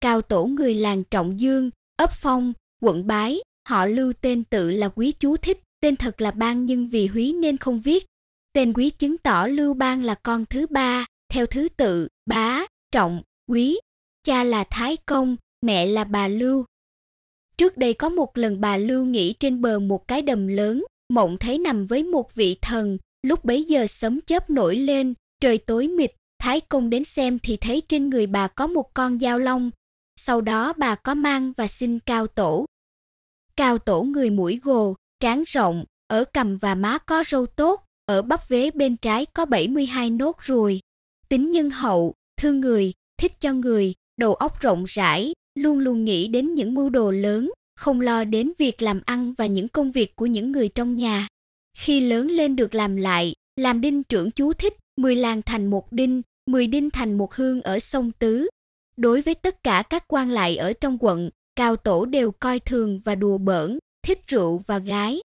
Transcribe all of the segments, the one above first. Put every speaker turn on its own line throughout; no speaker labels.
cao tổ người làng Trọng Dương, ấp Phong, quận Bái, họ lưu tên tự là Quý Chú Thích, tên thật là Ban nhưng vì húy nên không viết. Tên Quý chứng tỏ Lưu Ban là con thứ ba, theo thứ tự, bá, trọng, quý. Cha là Thái Công, mẹ là bà Lưu. Trước đây có một lần bà Lưu nghỉ trên bờ một cái đầm lớn, mộng thấy nằm với một vị thần, lúc bấy giờ sấm chớp nổi lên, trời tối mịt, Thái Công đến xem thì thấy trên người bà có một con dao long, sau đó bà có mang và xin cao tổ. Cao tổ người mũi gồ, trán rộng, ở cằm và má có râu tốt, ở bắp vế bên trái có 72 nốt ruồi. Tính nhân hậu, thương người, thích cho người, đầu óc rộng rãi, luôn luôn nghĩ đến những mưu đồ lớn, không lo đến việc làm ăn và những công việc của những người trong nhà. Khi lớn lên được làm lại, làm đinh trưởng chú thích, 10 làng thành một đinh, 10 đinh thành một hương ở sông Tứ, Đối với tất cả các quan lại ở trong quận, Cao Tổ đều coi thường và đùa bỡn, thích rượu và gái.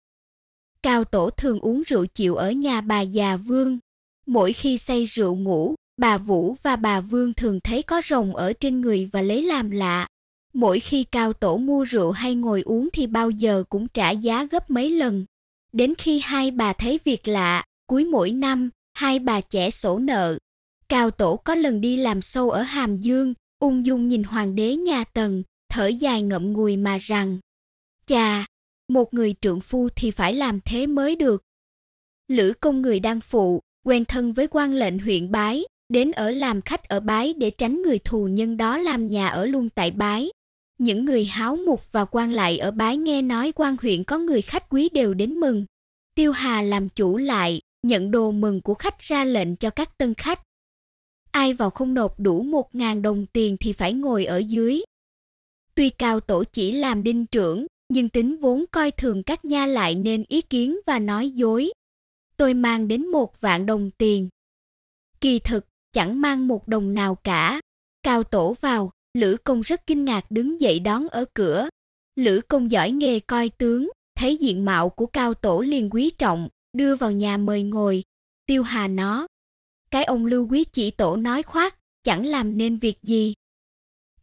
Cao Tổ thường uống rượu chịu ở nhà bà già Vương. Mỗi khi say rượu ngủ, bà Vũ và bà Vương thường thấy có rồng ở trên người và lấy làm lạ. Mỗi khi Cao Tổ mua rượu hay ngồi uống thì bao giờ cũng trả giá gấp mấy lần. Đến khi hai bà thấy việc lạ, cuối mỗi năm, hai bà trẻ sổ nợ. Cao Tổ có lần đi làm sâu ở Hàm Dương, Ung dung nhìn hoàng đế nhà Tần, thở dài ngậm ngùi mà rằng: "Chà, một người trượng phu thì phải làm thế mới được." Lữ công người đang phụ, quen thân với quan lệnh huyện Bái, đến ở làm khách ở Bái để tránh người thù nhân đó làm nhà ở luôn tại Bái. Những người háo mục và quan lại ở Bái nghe nói quan huyện có người khách quý đều đến mừng. Tiêu Hà làm chủ lại, nhận đồ mừng của khách ra lệnh cho các tân khách ai vào không nộp đủ 1.000 đồng tiền thì phải ngồi ở dưới. Tuy cao tổ chỉ làm đinh trưởng, nhưng tính vốn coi thường các nha lại nên ý kiến và nói dối. Tôi mang đến một vạn đồng tiền. Kỳ thực, chẳng mang một đồng nào cả. Cao tổ vào, Lữ Công rất kinh ngạc đứng dậy đón ở cửa. Lữ Công giỏi nghề coi tướng, thấy diện mạo của cao tổ liền quý trọng, đưa vào nhà mời ngồi. Tiêu Hà nó, cái ông Lưu Quý chỉ tổ nói khoác, chẳng làm nên việc gì.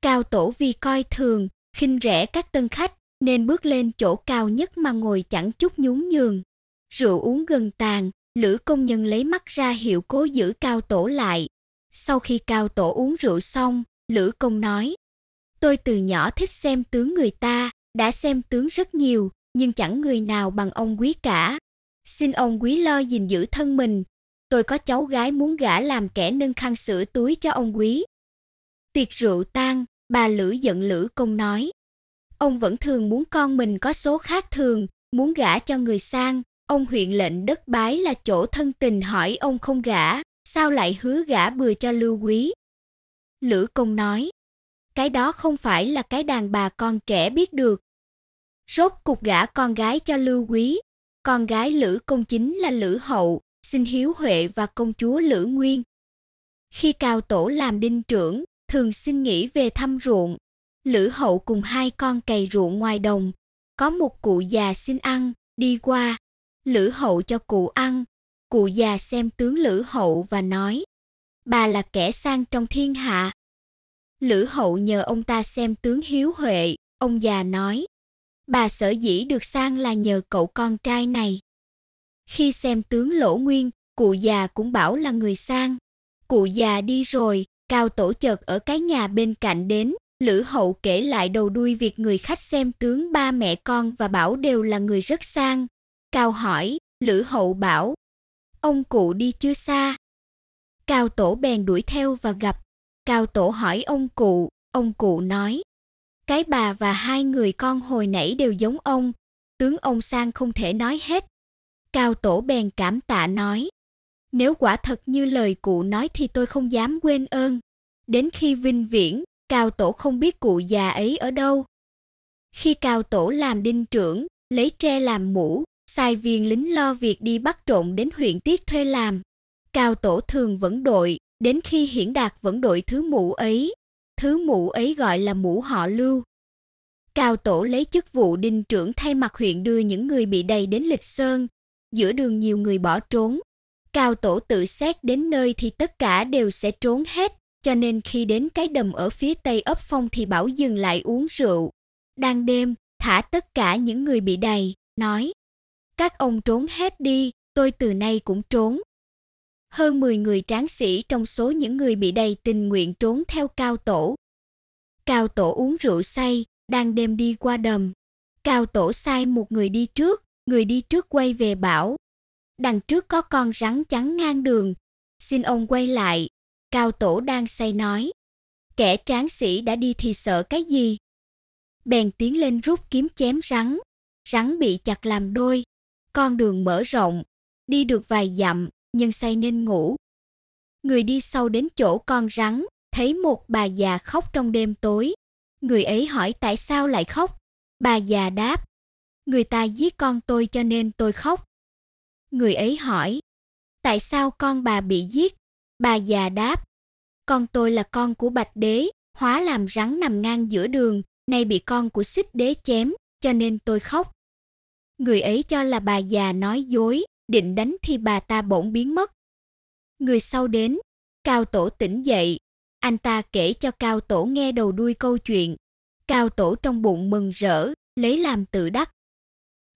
Cao tổ vì coi thường, khinh rẻ các tân khách, nên bước lên chỗ cao nhất mà ngồi chẳng chút nhún nhường. Rượu uống gần tàn, lữ công nhân lấy mắt ra hiệu cố giữ cao tổ lại. Sau khi cao tổ uống rượu xong, lữ công nói, tôi từ nhỏ thích xem tướng người ta, đã xem tướng rất nhiều, nhưng chẳng người nào bằng ông quý cả. Xin ông quý lo gìn giữ thân mình, tôi có cháu gái muốn gả làm kẻ nâng khăn sửa túi cho ông quý. Tiệc rượu tan, bà Lữ giận Lữ Công nói. Ông vẫn thường muốn con mình có số khác thường, muốn gả cho người sang, ông huyện lệnh đất bái là chỗ thân tình hỏi ông không gả, sao lại hứa gả bừa cho lưu quý. Lữ Công nói, cái đó không phải là cái đàn bà con trẻ biết được. Rốt cục gả con gái cho lưu quý, con gái Lữ Công chính là Lữ Hậu, xin hiếu huệ và công chúa Lữ Nguyên. Khi Cao Tổ làm đinh trưởng, thường xin nghỉ về thăm ruộng. Lữ Hậu cùng hai con cày ruộng ngoài đồng. Có một cụ già xin ăn, đi qua. Lữ Hậu cho cụ ăn. Cụ già xem tướng Lữ Hậu và nói, bà là kẻ sang trong thiên hạ. Lữ Hậu nhờ ông ta xem tướng Hiếu Huệ, ông già nói, bà sở dĩ được sang là nhờ cậu con trai này. Khi xem tướng Lỗ Nguyên, cụ già cũng bảo là người sang. Cụ già đi rồi, Cao Tổ chợt ở cái nhà bên cạnh đến, Lữ Hậu kể lại đầu đuôi việc người khách xem tướng ba mẹ con và bảo đều là người rất sang. Cao hỏi, Lữ Hậu bảo, ông cụ đi chưa xa. Cao Tổ bèn đuổi theo và gặp. Cao Tổ hỏi ông cụ, ông cụ nói, cái bà và hai người con hồi nãy đều giống ông, tướng ông sang không thể nói hết, cao tổ bèn cảm tạ nói nếu quả thật như lời cụ nói thì tôi không dám quên ơn đến khi vinh viễn cao tổ không biết cụ già ấy ở đâu khi cao tổ làm đinh trưởng lấy tre làm mũ sai viên lính lo việc đi bắt trộm đến huyện tiết thuê làm cao tổ thường vẫn đội đến khi hiển đạt vẫn đội thứ mũ ấy thứ mũ ấy gọi là mũ họ lưu cao tổ lấy chức vụ đinh trưởng thay mặt huyện đưa những người bị đầy đến lịch sơn giữa đường nhiều người bỏ trốn. Cao tổ tự xét đến nơi thì tất cả đều sẽ trốn hết, cho nên khi đến cái đầm ở phía tây ấp phong thì bảo dừng lại uống rượu. Đang đêm, thả tất cả những người bị đầy, nói Các ông trốn hết đi, tôi từ nay cũng trốn. Hơn 10 người tráng sĩ trong số những người bị đầy tình nguyện trốn theo cao tổ. Cao tổ uống rượu say, đang đêm đi qua đầm. Cao tổ sai một người đi trước, người đi trước quay về bảo đằng trước có con rắn chắn ngang đường xin ông quay lại cao tổ đang say nói kẻ tráng sĩ đã đi thì sợ cái gì bèn tiến lên rút kiếm chém rắn rắn bị chặt làm đôi con đường mở rộng đi được vài dặm nhưng say nên ngủ người đi sau đến chỗ con rắn thấy một bà già khóc trong đêm tối người ấy hỏi tại sao lại khóc bà già đáp người ta giết con tôi cho nên tôi khóc người ấy hỏi tại sao con bà bị giết bà già đáp con tôi là con của bạch đế hóa làm rắn nằm ngang giữa đường nay bị con của xích đế chém cho nên tôi khóc người ấy cho là bà già nói dối định đánh thì bà ta bỗng biến mất người sau đến cao tổ tỉnh dậy anh ta kể cho cao tổ nghe đầu đuôi câu chuyện cao tổ trong bụng mừng rỡ lấy làm tự đắc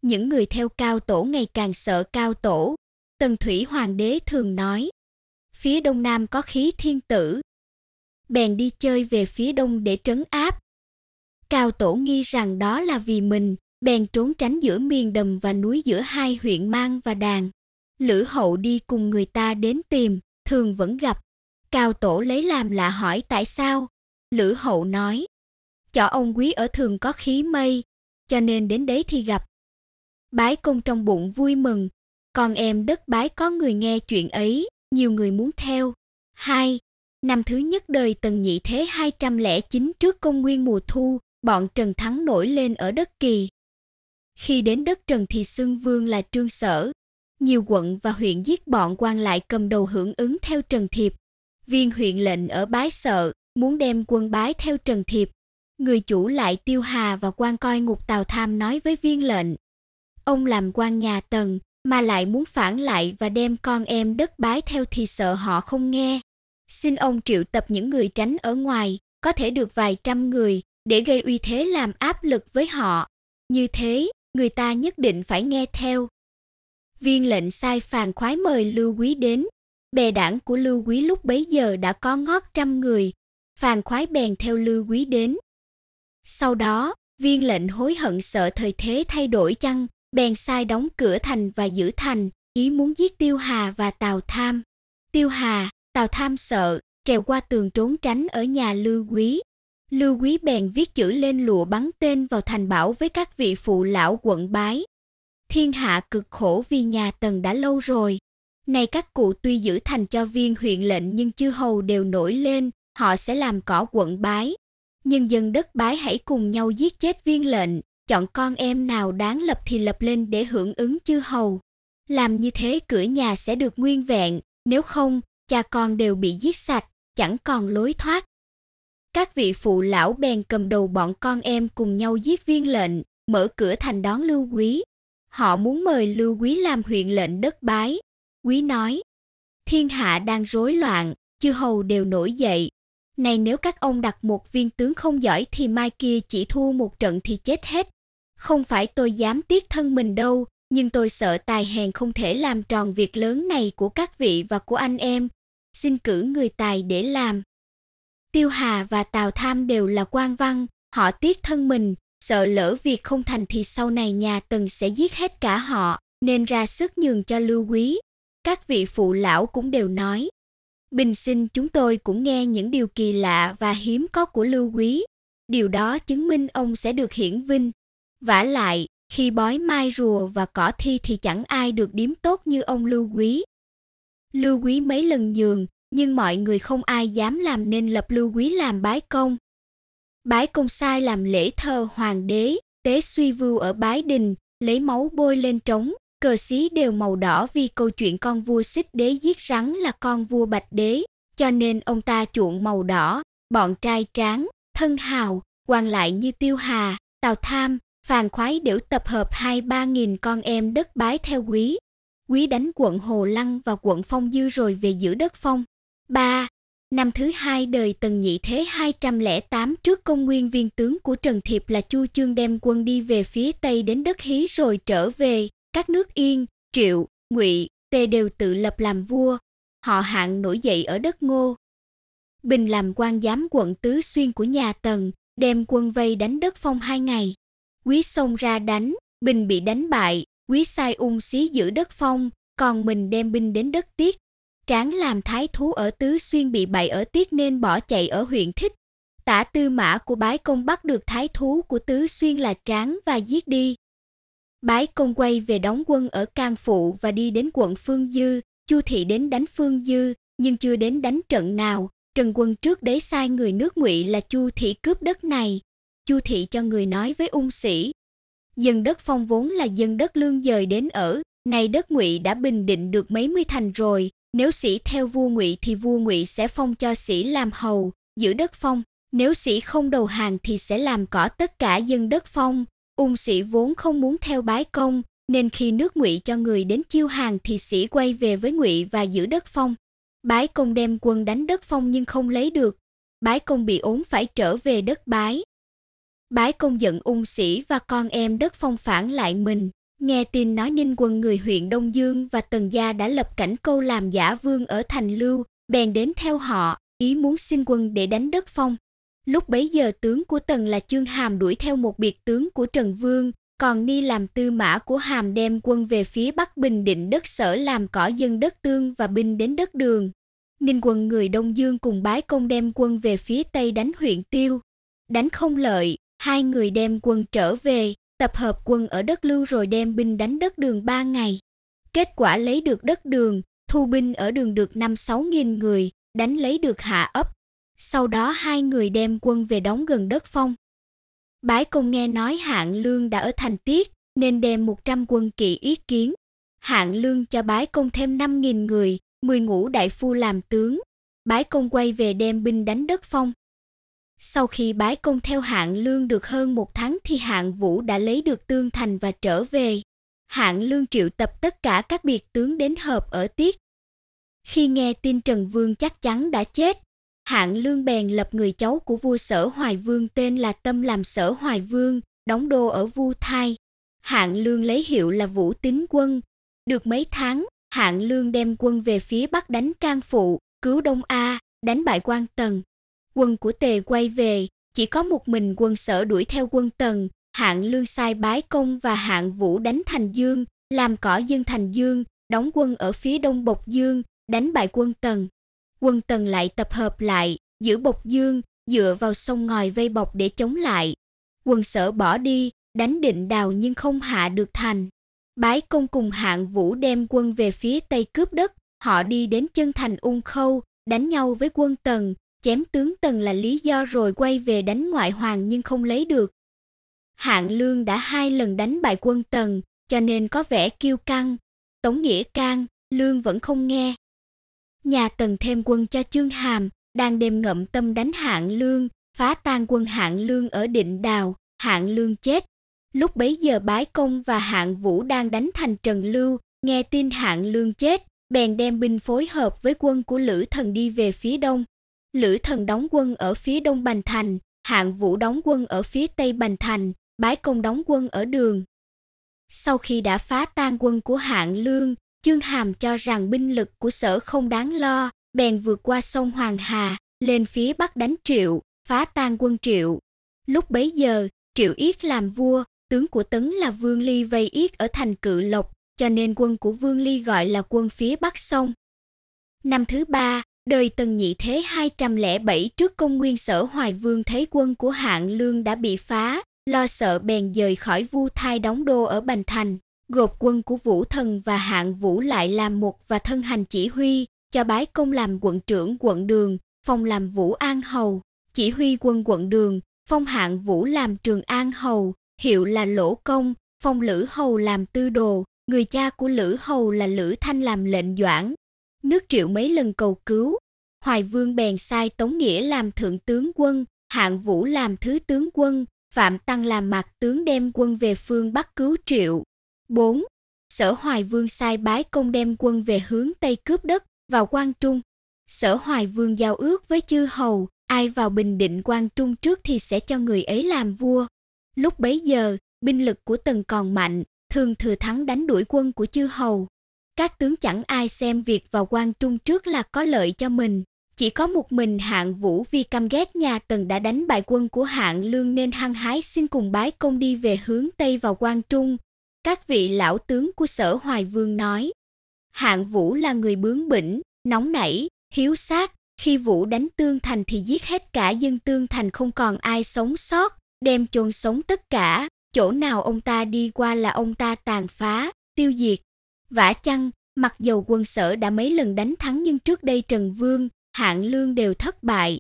những người theo cao tổ ngày càng sợ cao tổ. Tần Thủy Hoàng đế thường nói, phía đông nam có khí thiên tử. Bèn đi chơi về phía đông để trấn áp. Cao tổ nghi rằng đó là vì mình, bèn trốn tránh giữa miền đầm và núi giữa hai huyện Mang và Đàn. Lữ hậu đi cùng người ta đến tìm, thường vẫn gặp. Cao tổ lấy làm lạ hỏi tại sao. Lữ hậu nói, chọ ông quý ở thường có khí mây, cho nên đến đấy thì gặp bái công trong bụng vui mừng, con em đất bái có người nghe chuyện ấy, nhiều người muốn theo. hai Năm thứ nhất đời Tần Nhị Thế 209 trước công nguyên mùa thu, bọn Trần Thắng nổi lên ở đất Kỳ. Khi đến đất Trần thì Xương Vương là trương sở. Nhiều quận và huyện giết bọn quan lại cầm đầu hưởng ứng theo Trần Thiệp. Viên huyện lệnh ở Bái Sợ muốn đem quân bái theo Trần Thiệp. Người chủ lại Tiêu Hà và quan coi ngục Tào Tham nói với viên lệnh, Ông làm quan nhà Tần mà lại muốn phản lại và đem con em đất bái theo thì sợ họ không nghe. Xin ông triệu tập những người tránh ở ngoài, có thể được vài trăm người, để gây uy thế làm áp lực với họ. Như thế, người ta nhất định phải nghe theo. Viên lệnh sai phàn khoái mời Lưu Quý đến. Bè đảng của Lưu Quý lúc bấy giờ đã có ngót trăm người. Phàn khoái bèn theo Lưu Quý đến. Sau đó, viên lệnh hối hận sợ thời thế thay đổi chăng, bèn sai đóng cửa thành và giữ thành, ý muốn giết Tiêu Hà và Tào Tham. Tiêu Hà, Tào Tham sợ, trèo qua tường trốn tránh ở nhà Lưu Quý. Lưu Quý bèn viết chữ lên lụa bắn tên vào thành bảo với các vị phụ lão quận bái. Thiên hạ cực khổ vì nhà Tần đã lâu rồi. Này các cụ tuy giữ thành cho viên huyện lệnh nhưng chư hầu đều nổi lên, họ sẽ làm cỏ quận bái. Nhưng dân đất bái hãy cùng nhau giết chết viên lệnh chọn con em nào đáng lập thì lập lên để hưởng ứng chư hầu. Làm như thế cửa nhà sẽ được nguyên vẹn, nếu không, cha con đều bị giết sạch, chẳng còn lối thoát. Các vị phụ lão bèn cầm đầu bọn con em cùng nhau giết viên lệnh, mở cửa thành đón Lưu Quý. Họ muốn mời Lưu Quý làm huyện lệnh đất bái. Quý nói, thiên hạ đang rối loạn, chư hầu đều nổi dậy. Này nếu các ông đặt một viên tướng không giỏi thì mai kia chỉ thua một trận thì chết hết. Không phải tôi dám tiếc thân mình đâu, nhưng tôi sợ tài hèn không thể làm tròn việc lớn này của các vị và của anh em. Xin cử người tài để làm. Tiêu Hà và Tào Tham đều là quan văn, họ tiếc thân mình, sợ lỡ việc không thành thì sau này nhà Tần sẽ giết hết cả họ, nên ra sức nhường cho Lưu Quý. Các vị phụ lão cũng đều nói. Bình sinh chúng tôi cũng nghe những điều kỳ lạ và hiếm có của Lưu Quý. Điều đó chứng minh ông sẽ được hiển vinh vả lại khi bói mai rùa và cỏ thi thì chẳng ai được điếm tốt như ông lưu quý lưu quý mấy lần nhường nhưng mọi người không ai dám làm nên lập lưu quý làm bái công bái công sai làm lễ thờ hoàng đế tế suy vưu ở bái đình lấy máu bôi lên trống cờ xí đều màu đỏ vì câu chuyện con vua xích đế giết rắn là con vua bạch đế cho nên ông ta chuộng màu đỏ bọn trai tráng thân hào quan lại như tiêu hà tào tham Phàn khoái điểu tập hợp hai ba nghìn con em đất bái theo quý. Quý đánh quận Hồ Lăng và quận Phong Dư rồi về giữ đất phong. 3. Năm thứ hai đời Tần Nhị Thế 208 trước công nguyên viên tướng của Trần Thiệp là Chu Chương đem quân đi về phía Tây đến đất Hí rồi trở về. Các nước Yên, Triệu, Ngụy, Tề đều tự lập làm vua. Họ hạng nổi dậy ở đất Ngô. Bình làm quan giám quận Tứ Xuyên của nhà Tần, đem quân vây đánh đất phong hai ngày quý xông ra đánh, bình bị đánh bại, quý sai ung xí giữ đất phong, còn mình đem binh đến đất tiết. Tráng làm thái thú ở Tứ Xuyên bị bại ở tiết nên bỏ chạy ở huyện Thích. Tả tư mã của bái công bắt được thái thú của Tứ Xuyên là Tráng và giết đi. Bái công quay về đóng quân ở Can Phụ và đi đến quận Phương Dư, Chu Thị đến đánh Phương Dư, nhưng chưa đến đánh trận nào. Trần quân trước đấy sai người nước ngụy là Chu Thị cướp đất này, Chu thị cho người nói với ung sĩ. Dân đất phong vốn là dân đất lương dời đến ở, nay đất Ngụy đã bình định được mấy mươi thành rồi, nếu sĩ theo vua Ngụy thì vua Ngụy sẽ phong cho sĩ làm hầu, giữ đất phong, nếu sĩ không đầu hàng thì sẽ làm cỏ tất cả dân đất phong. Ung sĩ vốn không muốn theo bái công, nên khi nước Ngụy cho người đến chiêu hàng thì sĩ quay về với Ngụy và giữ đất phong. Bái công đem quân đánh đất phong nhưng không lấy được. Bái công bị ốm phải trở về đất bái, bái công giận ung sĩ và con em đất phong phản lại mình. Nghe tin nói ninh quân người huyện Đông Dương và Tần Gia đã lập cảnh câu làm giả vương ở Thành Lưu, bèn đến theo họ, ý muốn xin quân để đánh đất phong. Lúc bấy giờ tướng của Tần là trương Hàm đuổi theo một biệt tướng của Trần Vương, còn Ni làm tư mã của Hàm đem quân về phía Bắc Bình định đất sở làm cỏ dân đất tương và binh đến đất đường. Ninh quân người Đông Dương cùng bái công đem quân về phía Tây đánh huyện Tiêu. Đánh không lợi, Hai người đem quân trở về, tập hợp quân ở đất lưu rồi đem binh đánh đất đường ba ngày. Kết quả lấy được đất đường, thu binh ở đường được năm sáu nghìn người, đánh lấy được hạ ấp. Sau đó hai người đem quân về đóng gần đất phong. Bái công nghe nói hạng lương đã ở thành tiết, nên đem 100 quân kỵ ý kiến. Hạng lương cho bái công thêm 5.000 người, 10 ngũ đại phu làm tướng. Bái công quay về đem binh đánh đất phong. Sau khi bái công theo hạng lương được hơn một tháng thì hạng vũ đã lấy được tương thành và trở về. Hạng lương triệu tập tất cả các biệt tướng đến hợp ở tiết. Khi nghe tin Trần Vương chắc chắn đã chết, hạng lương bèn lập người cháu của vua sở Hoài Vương tên là Tâm làm sở Hoài Vương, đóng đô ở Vu Thai. Hạng lương lấy hiệu là Vũ Tín Quân. Được mấy tháng, hạng lương đem quân về phía Bắc đánh Can Phụ, cứu Đông A, đánh bại quan Tần, quân của Tề quay về, chỉ có một mình quân sở đuổi theo quân Tần, hạng lương sai bái công và hạng vũ đánh Thành Dương, làm cỏ Dương Thành Dương, đóng quân ở phía đông Bộc Dương, đánh bại quân Tần. Quân Tần lại tập hợp lại, giữ Bộc Dương, dựa vào sông ngòi vây bọc để chống lại. Quân sở bỏ đi, đánh định đào nhưng không hạ được thành. Bái công cùng hạng vũ đem quân về phía tây cướp đất, họ đi đến chân thành ung khâu, đánh nhau với quân Tần, chém tướng Tần là lý do rồi quay về đánh ngoại hoàng nhưng không lấy được. Hạng Lương đã hai lần đánh bại quân Tần, cho nên có vẻ kiêu căng. Tống Nghĩa can, Lương vẫn không nghe. Nhà Tần thêm quân cho Chương Hàm, đang đêm ngậm tâm đánh Hạng Lương, phá tan quân Hạng Lương ở Định Đào, Hạng Lương chết. Lúc bấy giờ Bái Công và Hạng Vũ đang đánh thành Trần Lưu, nghe tin Hạng Lương chết, bèn đem binh phối hợp với quân của Lữ Thần đi về phía đông, Lữ Thần đóng quân ở phía đông Bành Thành, Hạng Vũ đóng quân ở phía tây Bành Thành, Bái Công đóng quân ở đường. Sau khi đã phá tan quân của Hạng Lương, Chương Hàm cho rằng binh lực của sở không đáng lo, bèn vượt qua sông Hoàng Hà, lên phía bắc đánh Triệu, phá tan quân Triệu. Lúc bấy giờ, Triệu Yết làm vua, tướng của Tấn là Vương Ly vây Yết ở thành Cự Lộc, cho nên quân của Vương Ly gọi là quân phía bắc sông. Năm thứ ba, Đời Tần Nhị Thế 207 trước công nguyên sở Hoài Vương Thế Quân của Hạng Lương đã bị phá, lo sợ bèn dời khỏi Vu Thai đóng đô ở Bành Thành, gộp quân của Vũ Thần và Hạng Vũ lại làm một và thân hành chỉ huy, cho bái công làm quận trưởng quận đường, phong làm Vũ An Hầu, chỉ huy quân quận đường, phong Hạng Vũ làm Trường An Hầu, hiệu là Lỗ Công, phong Lữ Hầu làm Tư Đồ, người cha của Lữ Hầu là Lữ Thanh làm lệnh doãn, nước triệu mấy lần cầu cứu. Hoài Vương bèn sai Tống Nghĩa làm thượng tướng quân, Hạng Vũ làm thứ tướng quân, Phạm Tăng làm mạc tướng đem quân về phương Bắc cứu triệu. 4. Sở Hoài Vương sai bái công đem quân về hướng Tây cướp đất, vào Quang Trung. Sở Hoài Vương giao ước với chư hầu, ai vào Bình Định Quang Trung trước thì sẽ cho người ấy làm vua. Lúc bấy giờ, binh lực của Tần còn mạnh, thường thừa thắng đánh đuổi quân của chư hầu các tướng chẳng ai xem việc vào quan trung trước là có lợi cho mình. Chỉ có một mình hạng vũ vì căm ghét nhà tần đã đánh bại quân của hạng lương nên hăng hái xin cùng bái công đi về hướng Tây vào quan trung. Các vị lão tướng của sở Hoài Vương nói, hạng vũ là người bướng bỉnh, nóng nảy, hiếu sát. Khi vũ đánh tương thành thì giết hết cả dân tương thành không còn ai sống sót, đem chôn sống tất cả. Chỗ nào ông ta đi qua là ông ta tàn phá, tiêu diệt Vả chăng, mặc dầu quân sở đã mấy lần đánh thắng nhưng trước đây Trần Vương, Hạng Lương đều thất bại.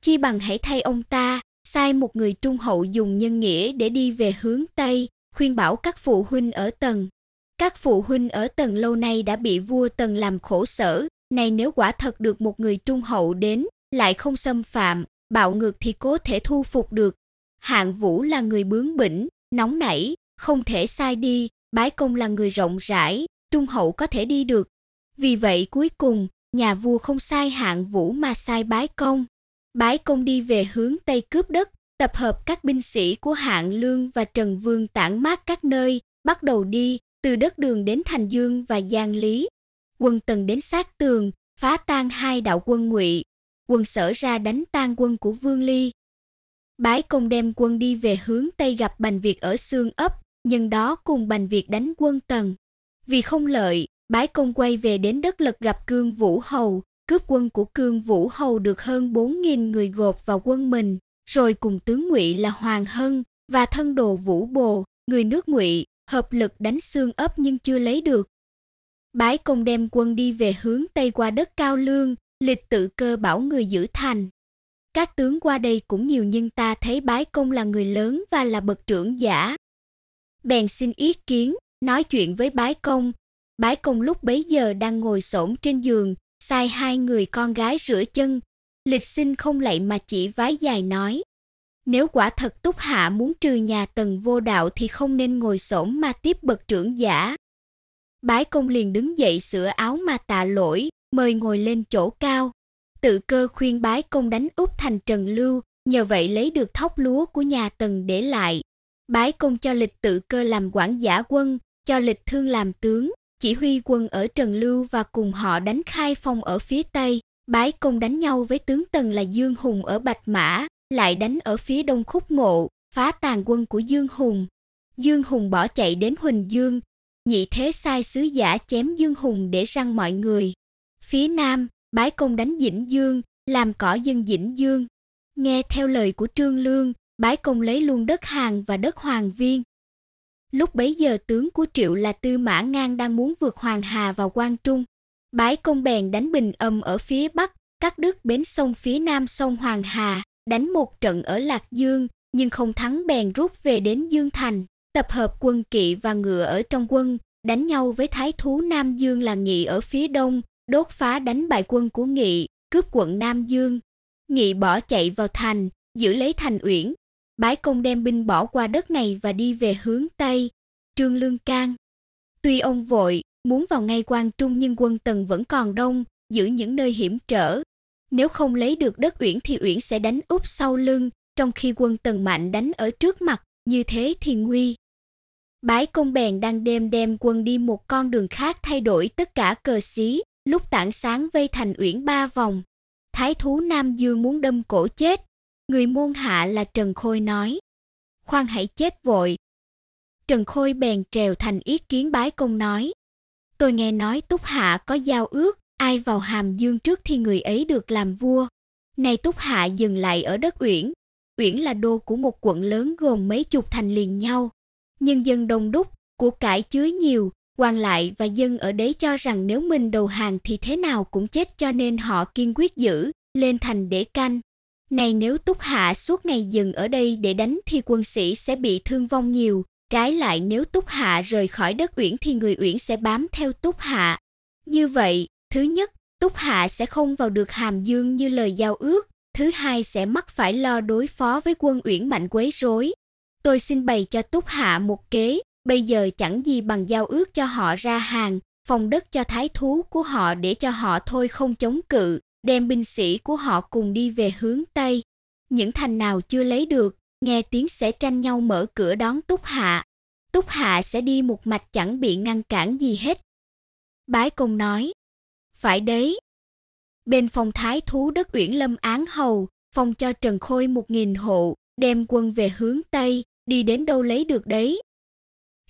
Chi bằng hãy thay ông ta, sai một người trung hậu dùng nhân nghĩa để đi về hướng Tây, khuyên bảo các phụ huynh ở tầng. Các phụ huynh ở tầng lâu nay đã bị vua tầng làm khổ sở, này nếu quả thật được một người trung hậu đến, lại không xâm phạm, bạo ngược thì cố thể thu phục được. Hạng Vũ là người bướng bỉnh, nóng nảy, không thể sai đi, Bái Công là người rộng rãi, trung hậu có thể đi được. Vì vậy cuối cùng, nhà vua không sai hạng vũ mà sai bái công. Bái công đi về hướng Tây cướp đất, tập hợp các binh sĩ của hạng lương và trần vương tản mát các nơi, bắt đầu đi, từ đất đường đến Thành Dương và Giang Lý. Quân Tần đến sát tường, phá tan hai đạo quân ngụy. Quân sở ra đánh tan quân của Vương Ly. Bái công đem quân đi về hướng Tây gặp Bành Việt ở xương ấp, nhân đó cùng Bành Việt đánh quân Tần. Vì không lợi, bái công quay về đến đất lật gặp Cương Vũ Hầu, cướp quân của Cương Vũ Hầu được hơn bốn nghìn người gộp vào quân mình, rồi cùng tướng Ngụy là Hoàng Hân và thân đồ Vũ Bồ, người nước Ngụy, hợp lực đánh xương ấp nhưng chưa lấy được. Bái công đem quân đi về hướng Tây qua đất Cao Lương, lịch tự cơ bảo người giữ thành. Các tướng qua đây cũng nhiều nhưng ta thấy bái công là người lớn và là bậc trưởng giả. Bèn xin ý kiến, nói chuyện với bái công. Bái công lúc bấy giờ đang ngồi xổm trên giường, sai hai người con gái rửa chân. Lịch sinh không lạy mà chỉ vái dài nói. Nếu quả thật Túc Hạ muốn trừ nhà tần vô đạo thì không nên ngồi xổm mà tiếp bậc trưởng giả. Bái công liền đứng dậy sửa áo mà tạ lỗi, mời ngồi lên chỗ cao. Tự cơ khuyên bái công đánh úp thành trần lưu, nhờ vậy lấy được thóc lúa của nhà tần để lại. Bái công cho lịch tự cơ làm quản giả quân, cho Lịch Thương làm tướng, chỉ huy quân ở Trần Lưu và cùng họ đánh khai phong ở phía Tây, bái công đánh nhau với tướng Tần là Dương Hùng ở Bạch Mã, lại đánh ở phía đông khúc ngộ, phá tàn quân của Dương Hùng. Dương Hùng bỏ chạy đến Huỳnh Dương, nhị thế sai sứ giả chém Dương Hùng để răng mọi người. Phía Nam, bái công đánh Dĩnh Dương, làm cỏ dân Dĩnh Dương. Nghe theo lời của Trương Lương, bái công lấy luôn đất hàng và đất hoàng viên, Lúc bấy giờ tướng của Triệu là Tư Mã Ngang đang muốn vượt Hoàng Hà vào Quang Trung. Bái công bèn đánh bình âm ở phía Bắc, cắt đứt bến sông phía Nam sông Hoàng Hà, đánh một trận ở Lạc Dương, nhưng không thắng bèn rút về đến Dương Thành, tập hợp quân kỵ và ngựa ở trong quân, đánh nhau với thái thú Nam Dương là Nghị ở phía Đông, đốt phá đánh bại quân của Nghị, cướp quận Nam Dương. Nghị bỏ chạy vào thành, giữ lấy thành Uyển, Bái công đem binh bỏ qua đất này và đi về hướng Tây, Trương Lương Cang, Tuy ông vội, muốn vào ngay quan trung nhưng quân tần vẫn còn đông, giữ những nơi hiểm trở. Nếu không lấy được đất Uyển thì Uyển sẽ đánh úp sau lưng, trong khi quân tần mạnh đánh ở trước mặt, như thế thì nguy. Bái công bèn đang đêm đem quân đi một con đường khác thay đổi tất cả cờ xí, lúc tảng sáng vây thành Uyển ba vòng. Thái thú Nam Dương muốn đâm cổ chết, người môn hạ là Trần Khôi nói, khoan hãy chết vội. Trần Khôi bèn trèo thành ý kiến bái công nói, tôi nghe nói Túc Hạ có giao ước, ai vào hàm dương trước thì người ấy được làm vua. Nay Túc Hạ dừng lại ở đất Uyển, Uyển là đô của một quận lớn gồm mấy chục thành liền nhau. Nhân dân đông đúc, của cải chứa nhiều, quan lại và dân ở đấy cho rằng nếu mình đầu hàng thì thế nào cũng chết cho nên họ kiên quyết giữ, lên thành để canh. Này nếu Túc Hạ suốt ngày dừng ở đây để đánh thì quân sĩ sẽ bị thương vong nhiều, trái lại nếu Túc Hạ rời khỏi đất Uyển thì người Uyển sẽ bám theo Túc Hạ. Như vậy, thứ nhất, Túc Hạ sẽ không vào được Hàm Dương như lời giao ước, thứ hai sẽ mắc phải lo đối phó với quân Uyển mạnh quấy rối. Tôi xin bày cho Túc Hạ một kế, bây giờ chẳng gì bằng giao ước cho họ ra hàng, phòng đất cho thái thú của họ để cho họ thôi không chống cự, đem binh sĩ của họ cùng đi về hướng Tây. Những thành nào chưa lấy được, nghe tiếng sẽ tranh nhau mở cửa đón Túc Hạ. Túc Hạ sẽ đi một mạch chẳng bị ngăn cản gì hết. Bái Công nói, phải đấy. Bên phòng thái thú đất uyển lâm án hầu, phòng cho Trần Khôi một nghìn hộ, đem quân về hướng Tây, đi đến đâu lấy được đấy.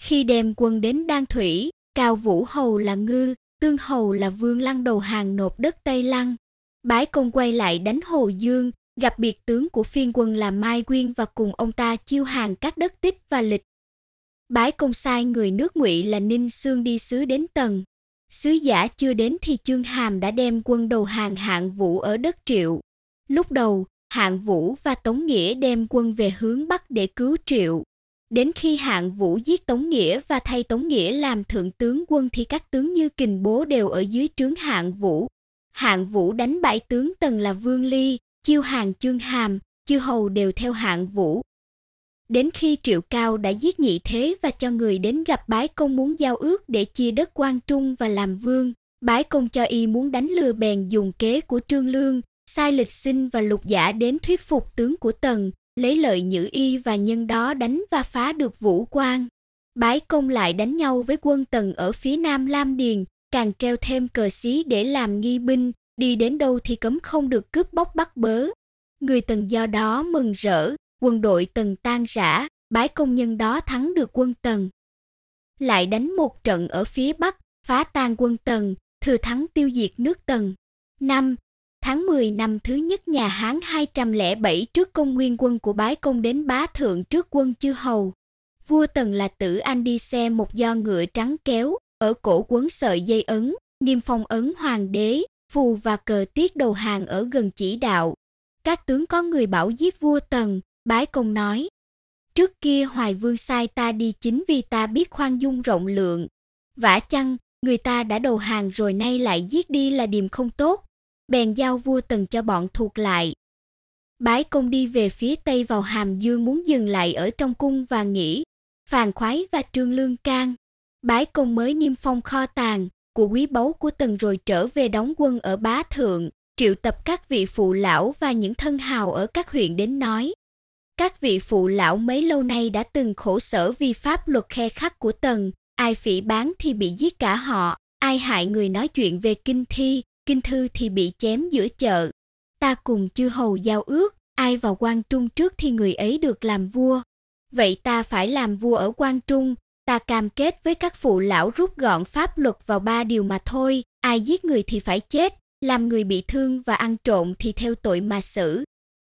Khi đem quân đến Đan Thủy, Cao Vũ Hầu là ngư, Tương Hầu là vương lăng đầu hàng nộp đất Tây Lăng, Bái công quay lại đánh Hồ Dương, gặp biệt tướng của phiên quân là Mai Quyên và cùng ông ta chiêu hàng các đất tích và lịch. Bái công sai người nước ngụy là Ninh Sương đi sứ đến Tần. Sứ giả chưa đến thì Chương Hàm đã đem quân đầu hàng hạng vũ ở đất Triệu. Lúc đầu, hạng vũ và Tống Nghĩa đem quân về hướng Bắc để cứu Triệu. Đến khi hạng vũ giết Tống Nghĩa và thay Tống Nghĩa làm thượng tướng quân thì các tướng như kình bố đều ở dưới trướng hạng vũ hạng vũ đánh bại tướng tần là vương ly chiêu hàng chương hàm chư hầu đều theo hạng vũ đến khi triệu cao đã giết nhị thế và cho người đến gặp bái công muốn giao ước để chia đất quan trung và làm vương bái công cho y muốn đánh lừa bèn dùng kế của trương lương sai lịch sinh và lục giả đến thuyết phục tướng của tần lấy lợi nhữ y và nhân đó đánh và phá được vũ quan bái công lại đánh nhau với quân tần ở phía nam lam điền càng treo thêm cờ xí để làm nghi binh, đi đến đâu thì cấm không được cướp bóc bắt bớ. Người tần do đó mừng rỡ, quân đội tần tan rã, bái công nhân đó thắng được quân tần. Lại đánh một trận ở phía bắc, phá tan quân tần, thừa thắng tiêu diệt nước tần. Năm, tháng 10 năm thứ nhất nhà Hán 207 trước công nguyên quân của bái công đến bá thượng trước quân chư hầu. Vua Tần là tử anh đi xe một do ngựa trắng kéo, ở cổ quấn sợi dây ấn, niêm phong ấn hoàng đế, phù và cờ tiết đầu hàng ở gần chỉ đạo. Các tướng có người bảo giết vua Tần, bái công nói. Trước kia Hoài Vương sai ta đi chính vì ta biết khoan dung rộng lượng. Vả chăng, người ta đã đầu hàng rồi nay lại giết đi là điềm không tốt. Bèn giao vua Tần cho bọn thuộc lại. Bái công đi về phía tây vào Hàm Dương muốn dừng lại ở trong cung và nghỉ. Phàn khoái và Trương Lương Can bái công mới niêm phong kho tàng của quý báu của tần rồi trở về đóng quân ở bá thượng, triệu tập các vị phụ lão và những thân hào ở các huyện đến nói. Các vị phụ lão mấy lâu nay đã từng khổ sở vì pháp luật khe khắc của tần, ai phỉ bán thì bị giết cả họ, ai hại người nói chuyện về kinh thi, kinh thư thì bị chém giữa chợ. Ta cùng chư hầu giao ước, ai vào quan trung trước thì người ấy được làm vua. Vậy ta phải làm vua ở quan trung, ta cam kết với các phụ lão rút gọn pháp luật vào ba điều mà thôi, ai giết người thì phải chết, làm người bị thương và ăn trộm thì theo tội mà xử.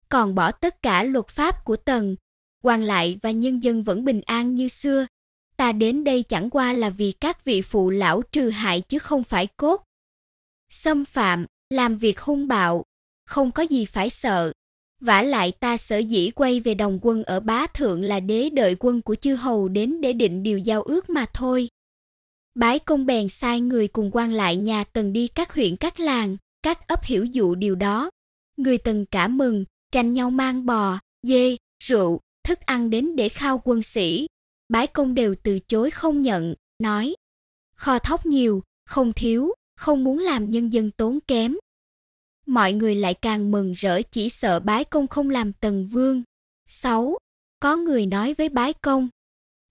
Còn bỏ tất cả luật pháp của Tần, quan lại và nhân dân vẫn bình an như xưa. Ta đến đây chẳng qua là vì các vị phụ lão trừ hại chứ không phải cốt. Xâm phạm, làm việc hung bạo, không có gì phải sợ, vả lại ta sở dĩ quay về đồng quân ở bá thượng là đế đợi quân của chư hầu đến để định điều giao ước mà thôi. Bái công bèn sai người cùng quan lại nhà tần đi các huyện các làng, các ấp hiểu dụ điều đó. Người tần cả mừng, tranh nhau mang bò, dê, rượu, thức ăn đến để khao quân sĩ. Bái công đều từ chối không nhận, nói Kho thóc nhiều, không thiếu, không muốn làm nhân dân tốn kém, mọi người lại càng mừng rỡ chỉ sợ bái công không làm tần vương. 6. Có người nói với bái công,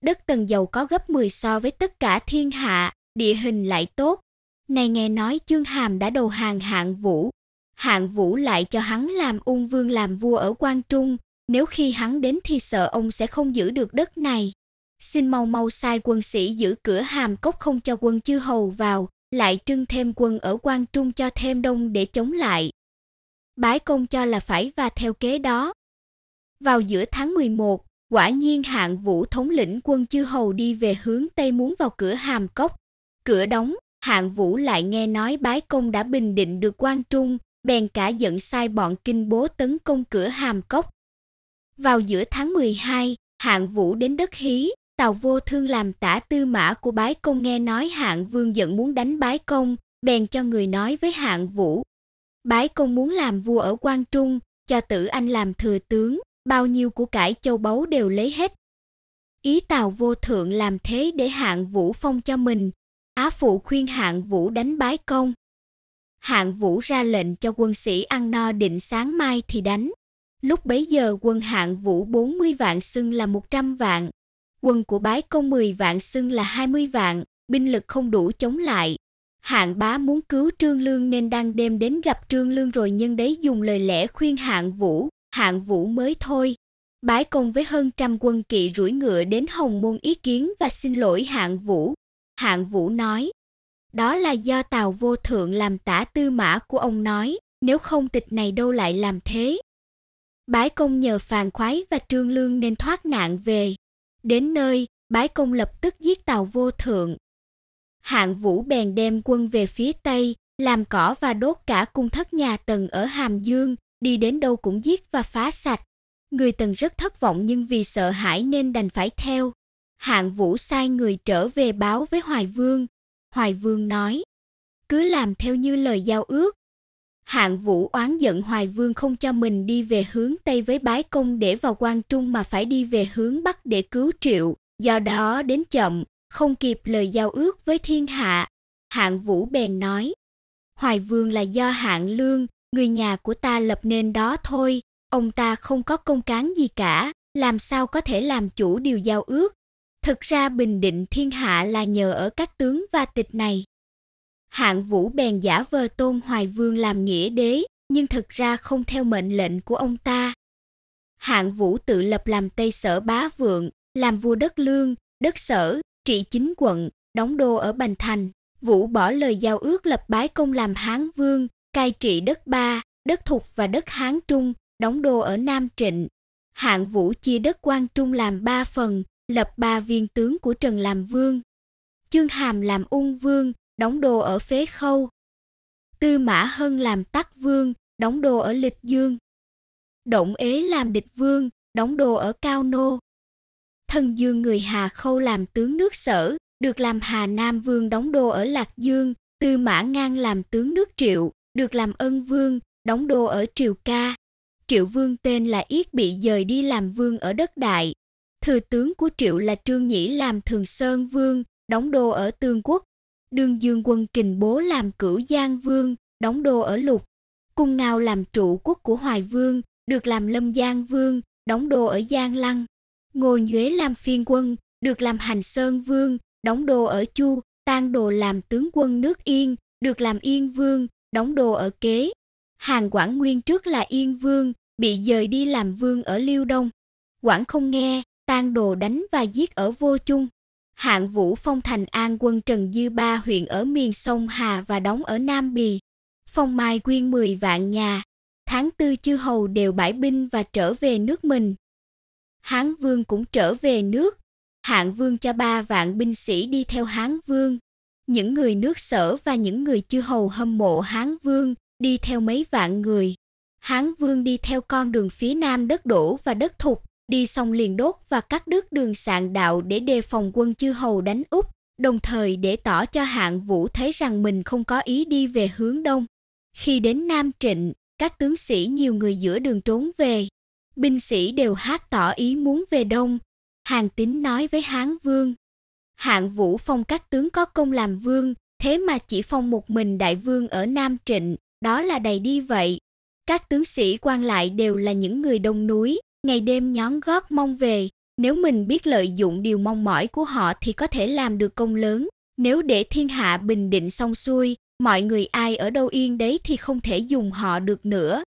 đất tần giàu có gấp 10 so với tất cả thiên hạ, địa hình lại tốt. Này nghe nói chương hàm đã đầu hàng hạng vũ, hạng vũ lại cho hắn làm ung vương làm vua ở quan trung, nếu khi hắn đến thì sợ ông sẽ không giữ được đất này. Xin mau mau sai quân sĩ giữ cửa hàm cốc không cho quân chư hầu vào, lại trưng thêm quân ở quan trung cho thêm đông để chống lại. Bái công cho là phải và theo kế đó. Vào giữa tháng 11, quả nhiên hạng vũ thống lĩnh quân chư hầu đi về hướng Tây muốn vào cửa hàm cốc. Cửa đóng, hạng vũ lại nghe nói bái công đã bình định được quan trung, bèn cả giận sai bọn kinh bố tấn công cửa hàm cốc. Vào giữa tháng 12, hạng vũ đến đất hí, Tào Vô Thương làm tả tư mã của Bái Công nghe nói Hạng Vương giận muốn đánh Bái Công, bèn cho người nói với Hạng Vũ. Bái Công muốn làm vua ở quan Trung, cho tử anh làm thừa tướng, bao nhiêu của cải châu báu đều lấy hết. Ý Tào Vô Thượng làm thế để Hạng Vũ phong cho mình, Á Phụ khuyên Hạng Vũ đánh Bái Công. Hạng Vũ ra lệnh cho quân sĩ ăn no định sáng mai thì đánh. Lúc bấy giờ quân Hạng Vũ 40 vạn xưng là 100 vạn, Quân của bái công 10 vạn xưng là 20 vạn, binh lực không đủ chống lại. Hạng bá muốn cứu Trương Lương nên đang đêm đến gặp Trương Lương rồi nhân đấy dùng lời lẽ khuyên hạng vũ, hạng vũ mới thôi. Bái công với hơn trăm quân kỵ rủi ngựa đến hồng môn ý kiến và xin lỗi hạng vũ. Hạng vũ nói, đó là do tào vô thượng làm tả tư mã của ông nói, nếu không tịch này đâu lại làm thế. Bái công nhờ phàn khoái và trương lương nên thoát nạn về, Đến nơi, bái công lập tức giết tàu vô thượng. Hạng vũ bèn đem quân về phía Tây, làm cỏ và đốt cả cung thất nhà Tần ở Hàm Dương, đi đến đâu cũng giết và phá sạch. Người Tần rất thất vọng nhưng vì sợ hãi nên đành phải theo. Hạng vũ sai người trở về báo với Hoài Vương. Hoài Vương nói, cứ làm theo như lời giao ước, Hạng Vũ oán giận Hoài Vương không cho mình đi về hướng Tây với bái công để vào quan trung mà phải đi về hướng Bắc để cứu triệu, do đó đến chậm, không kịp lời giao ước với thiên hạ. Hạng Vũ bèn nói, Hoài Vương là do hạng lương, người nhà của ta lập nên đó thôi, ông ta không có công cán gì cả, làm sao có thể làm chủ điều giao ước. Thực ra bình định thiên hạ là nhờ ở các tướng và tịch này hạng vũ bèn giả vờ tôn hoài vương làm nghĩa đế nhưng thực ra không theo mệnh lệnh của ông ta hạng vũ tự lập làm tây sở bá vượng làm vua đất lương đất sở trị chính quận đóng đô ở bành thành vũ bỏ lời giao ước lập bái công làm hán vương cai trị đất ba đất thục và đất hán trung đóng đô ở nam trịnh hạng vũ chia đất quan trung làm ba phần lập ba viên tướng của trần làm vương chương hàm làm ung vương đóng đô ở Phế Khâu. Tư Mã Hân làm Tắc Vương, đóng đô ở Lịch Dương. Động Ế làm Địch Vương, đóng đô ở Cao Nô. Thân Dương người Hà Khâu làm tướng nước Sở, được làm Hà Nam Vương đóng đô ở Lạc Dương, Tư Mã Ngang làm tướng nước Triệu, được làm Ân Vương, đóng đô ở Triều Ca. Triệu Vương tên là Yết bị dời đi làm vương ở đất Đại. Thừa tướng của Triệu là Trương Nhĩ làm Thường Sơn Vương, đóng đô ở Tương Quốc. Đương dương quân kình bố làm cửu giang vương, đóng đô ở lục. Cung ngao làm trụ quốc của Hoài Vương, được làm lâm giang vương, đóng đô ở Giang Lăng. Ngô Nhuế làm phiên quân, được làm hành sơn vương, đóng đô ở Chu, Tang Đồ làm tướng quân nước Yên, được làm Yên Vương, đóng đô ở Kế. Hàng Quản Nguyên trước là Yên Vương, bị dời đi làm vương ở Liêu Đông. Quản không nghe, Tang Đồ đánh và giết ở Vô Chung hạng vũ phong thành an quân Trần Dư Ba huyện ở miền sông Hà và đóng ở Nam Bì. Phong Mai quyên mười vạn nhà, tháng tư chư hầu đều bãi binh và trở về nước mình. Hán Vương cũng trở về nước, Hạng Vương cho ba vạn binh sĩ đi theo Hán Vương. Những người nước sở và những người chư hầu hâm mộ Hán Vương đi theo mấy vạn người. Hán Vương đi theo con đường phía nam đất đổ và đất thục, đi xong liền đốt và cắt đứt đường sạn đạo để đề phòng quân chư hầu đánh Úc, đồng thời để tỏ cho hạng vũ thấy rằng mình không có ý đi về hướng đông. Khi đến Nam Trịnh, các tướng sĩ nhiều người giữa đường trốn về. Binh sĩ đều hát tỏ ý muốn về đông. Hàng tín nói với Hán Vương. Hạng vũ phong các tướng có công làm vương, thế mà chỉ phong một mình đại vương ở Nam Trịnh, đó là đầy đi vậy. Các tướng sĩ quan lại đều là những người đông núi, ngày đêm nhón gót mong về, nếu mình biết lợi dụng điều mong mỏi của họ thì có thể làm được công lớn, nếu để thiên hạ bình định xong xuôi, mọi người ai ở đâu yên đấy thì không thể dùng họ được nữa.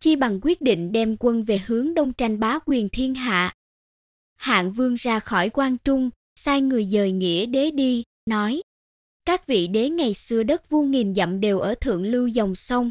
Chi bằng quyết định đem quân về hướng đông tranh bá quyền thiên hạ. Hạng Vương ra khỏi quan trung, sai người dời nghĩa đế đi, nói: Các vị đế ngày xưa đất vuông nghìn dặm đều ở thượng lưu dòng sông,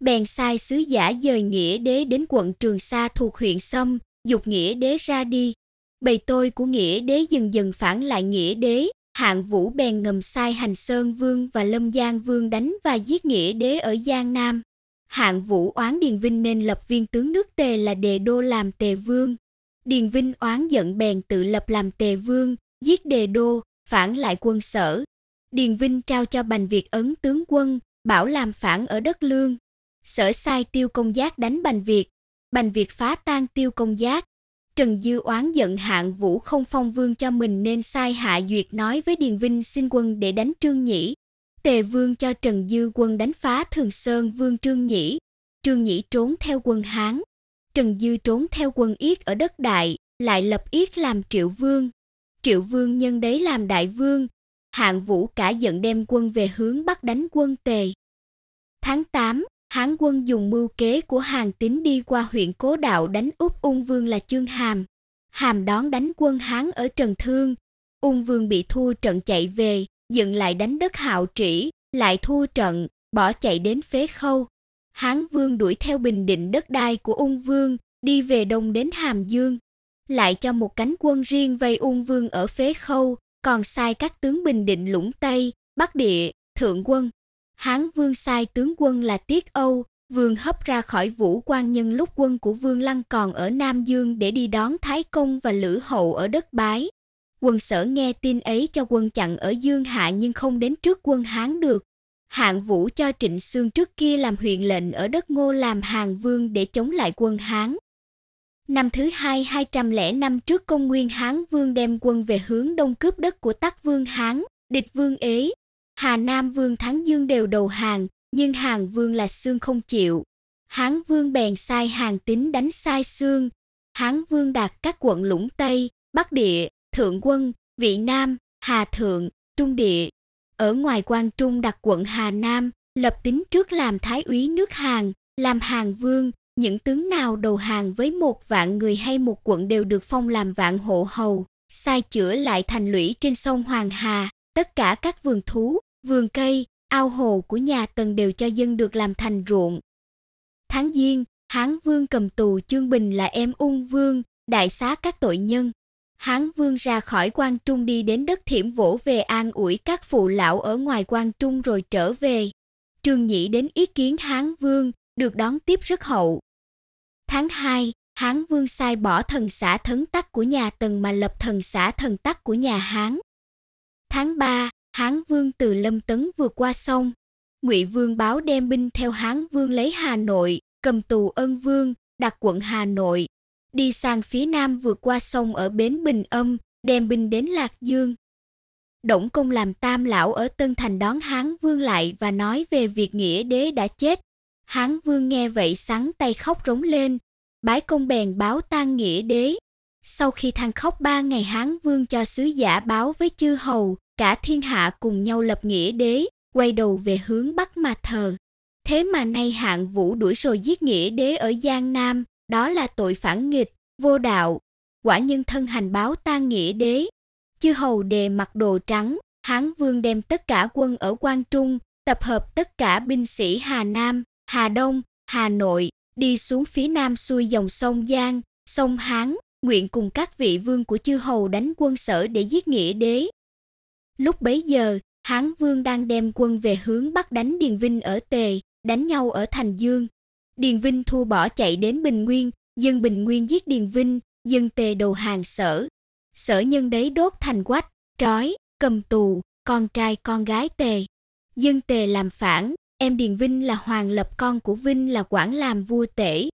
bèn sai sứ giả dời nghĩa đế đến quận Trường Sa thuộc huyện Sâm, dục nghĩa đế ra đi. Bầy tôi của nghĩa đế dần dần phản lại nghĩa đế, hạng vũ bèn ngầm sai hành sơn vương và lâm giang vương đánh và giết nghĩa đế ở giang nam hạng vũ oán điền vinh nên lập viên tướng nước tề là đề đô làm tề vương điền vinh oán giận bèn tự lập làm tề vương giết đề đô phản lại quân sở điền vinh trao cho bành việt ấn tướng quân bảo làm phản ở đất lương sở sai tiêu công giác đánh bành việt bành việt phá tan tiêu công giác trần dư oán giận hạng vũ không phong vương cho mình nên sai hạ duyệt nói với điền vinh xin quân để đánh trương nhĩ tề vương cho trần dư quân đánh phá thường sơn vương trương nhĩ trương nhĩ trốn theo quân hán trần dư trốn theo quân yết ở đất đại lại lập yết làm triệu vương triệu vương nhân đấy làm đại vương hạng vũ cả giận đem quân về hướng bắc đánh quân tề tháng 8, Hán quân dùng mưu kế của Hàn Tín đi qua huyện Cố Đạo đánh úp Ung Vương là Chương Hàm. Hàm đón đánh quân Hán ở Trần Thương. Ung Vương bị thua trận chạy về, dựng lại đánh đất Hạo Trĩ, lại thua trận, bỏ chạy đến Phế Khâu. Hán Vương đuổi theo bình định đất đai của Ung Vương, đi về đông đến Hàm Dương. Lại cho một cánh quân riêng vây Ung Vương ở Phế Khâu, còn sai các tướng bình định lũng Tây, Bắc Địa, Thượng Quân Hán Vương sai tướng quân là Tiết Âu, Vương hấp ra khỏi Vũ Quan nhân lúc quân của Vương Lăng còn ở Nam Dương để đi đón Thái Công và Lữ Hậu ở đất Bái. Quân sở nghe tin ấy cho quân chặn ở Dương Hạ nhưng không đến trước quân Hán được. Hạng Vũ cho Trịnh Sương trước kia làm huyện lệnh ở đất Ngô làm hàng vương để chống lại quân Hán. Năm thứ hai 205 trước công nguyên Hán Vương đem quân về hướng đông cướp đất của Tắc Vương Hán, địch Vương Ế, Hà Nam Vương Thắng Dương đều đầu hàng, nhưng Hàng Vương là xương không chịu. Hán Vương bèn sai Hàng Tín đánh sai xương. Hán Vương đạt các quận Lũng Tây, Bắc Địa, Thượng Quân, Vị Nam, Hà Thượng, Trung Địa. Ở ngoài Quan Trung đặt quận Hà Nam, lập tính trước làm Thái úy nước Hàng, làm Hàng Vương. Những tướng nào đầu hàng với một vạn người hay một quận đều được phong làm vạn hộ hầu, sai chữa lại thành lũy trên sông Hoàng Hà, tất cả các vườn thú, Vườn cây, ao hồ của nhà Tần đều cho dân được làm thành ruộng. Tháng Giêng, Hán Vương cầm tù Trương Bình là em Ung Vương, đại xá các tội nhân. Hán Vương ra khỏi quan trung đi đến đất thiểm vỗ về an ủi các phụ lão ở ngoài quan trung rồi trở về. Trương Nhĩ đến ý kiến Hán Vương, được đón tiếp rất hậu. Tháng 2, Hán Vương sai bỏ thần xã thấn tắc của nhà Tần mà lập thần xã thần tắc của nhà Hán. Tháng 3, Hán Vương từ Lâm Tấn vừa qua sông. Ngụy Vương báo đem binh theo Hán Vương lấy Hà Nội, cầm tù Ân Vương, đặt quận Hà Nội, đi sang phía nam vượt qua sông ở bến Bình Âm, đem binh đến Lạc Dương. Đổng công làm tam lão ở Tân Thành đón Hán Vương lại và nói về việc nghĩa đế đã chết. Hán Vương nghe vậy sắn tay khóc rống lên, bái công bèn báo tang nghĩa đế. Sau khi than khóc ba ngày Hán Vương cho sứ giả báo với chư hầu, cả thiên hạ cùng nhau lập nghĩa đế, quay đầu về hướng Bắc mà thờ. Thế mà nay hạng vũ đuổi rồi giết nghĩa đế ở Giang Nam, đó là tội phản nghịch, vô đạo. Quả nhân thân hành báo tan nghĩa đế. Chư hầu đề mặc đồ trắng, Hán Vương đem tất cả quân ở Quang Trung, tập hợp tất cả binh sĩ Hà Nam, Hà Đông, Hà Nội, đi xuống phía nam xuôi dòng sông Giang, sông Hán, nguyện cùng các vị vương của chư hầu đánh quân sở để giết nghĩa đế. Lúc bấy giờ, Hán Vương đang đem quân về hướng Bắc đánh Điền Vinh ở Tề, đánh nhau ở Thành Dương. Điền Vinh thua bỏ chạy đến Bình Nguyên, dân Bình Nguyên giết Điền Vinh, dân Tề đầu hàng sở. Sở nhân đấy đốt thành quách, trói, cầm tù, con trai con gái Tề. Dân Tề làm phản, em Điền Vinh là Hoàng Lập con của Vinh là Quảng làm vua Tể.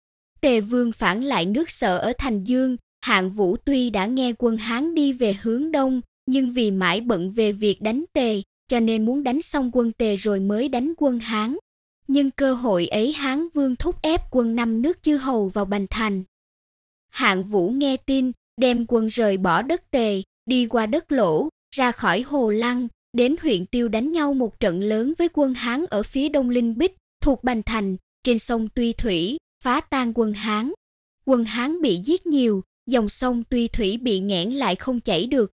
Tề Vương phản lại nước sở ở Thành Dương, Hạng Vũ tuy đã nghe quân Hán đi về hướng đông, nhưng vì mãi bận về việc đánh Tề, cho nên muốn đánh xong quân Tề rồi mới đánh quân Hán. Nhưng cơ hội ấy Hán Vương thúc ép quân năm nước chư hầu vào Bành Thành. Hạng Vũ nghe tin, đem quân rời bỏ đất Tề, đi qua đất Lỗ, ra khỏi Hồ Lăng, đến huyện Tiêu đánh nhau một trận lớn với quân Hán ở phía Đông Linh Bích, thuộc Bành Thành, trên sông Tuy Thủy, phá tan quân Hán. Quân Hán bị giết nhiều, dòng sông Tuy Thủy bị nghẽn lại không chảy được,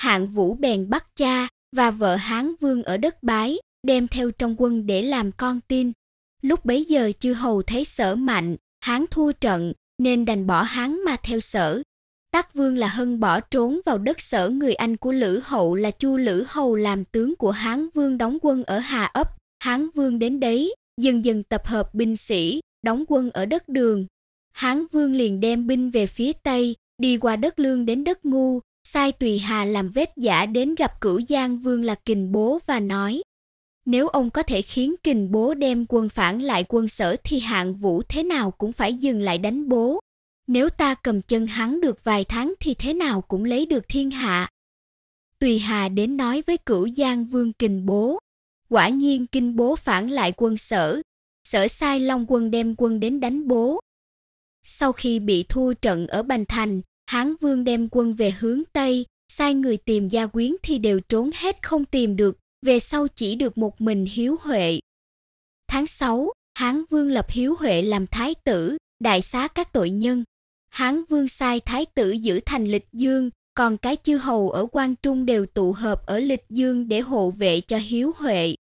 hạng vũ bèn bắt cha và vợ hán vương ở đất bái đem theo trong quân để làm con tin lúc bấy giờ chư hầu thấy sở mạnh hán thua trận nên đành bỏ hán mà theo sở Tắc vương là hân bỏ trốn vào đất sở người anh của lữ hậu là chu lữ hầu làm tướng của hán vương đóng quân ở hà ấp hán vương đến đấy dần dần tập hợp binh sĩ đóng quân ở đất đường hán vương liền đem binh về phía tây đi qua đất lương đến đất ngu sai Tùy Hà làm vết giả đến gặp cửu Giang Vương là Kình Bố và nói nếu ông có thể khiến Kình Bố đem quân phản lại quân sở thì hạng vũ thế nào cũng phải dừng lại đánh bố. Nếu ta cầm chân hắn được vài tháng thì thế nào cũng lấy được thiên hạ. Tùy Hà đến nói với cửu Giang Vương Kình Bố. Quả nhiên Kinh Bố phản lại quân sở. Sở sai Long quân đem quân đến đánh bố. Sau khi bị thua trận ở Bành Thành, Hán Vương đem quân về hướng Tây, sai người tìm gia quyến thì đều trốn hết không tìm được, về sau chỉ được một mình Hiếu Huệ. Tháng 6, Hán Vương lập Hiếu Huệ làm thái tử, đại xá các tội nhân. Hán Vương sai thái tử giữ thành Lịch Dương, còn cái chư hầu ở Quan Trung đều tụ hợp ở Lịch Dương để hộ vệ cho Hiếu Huệ.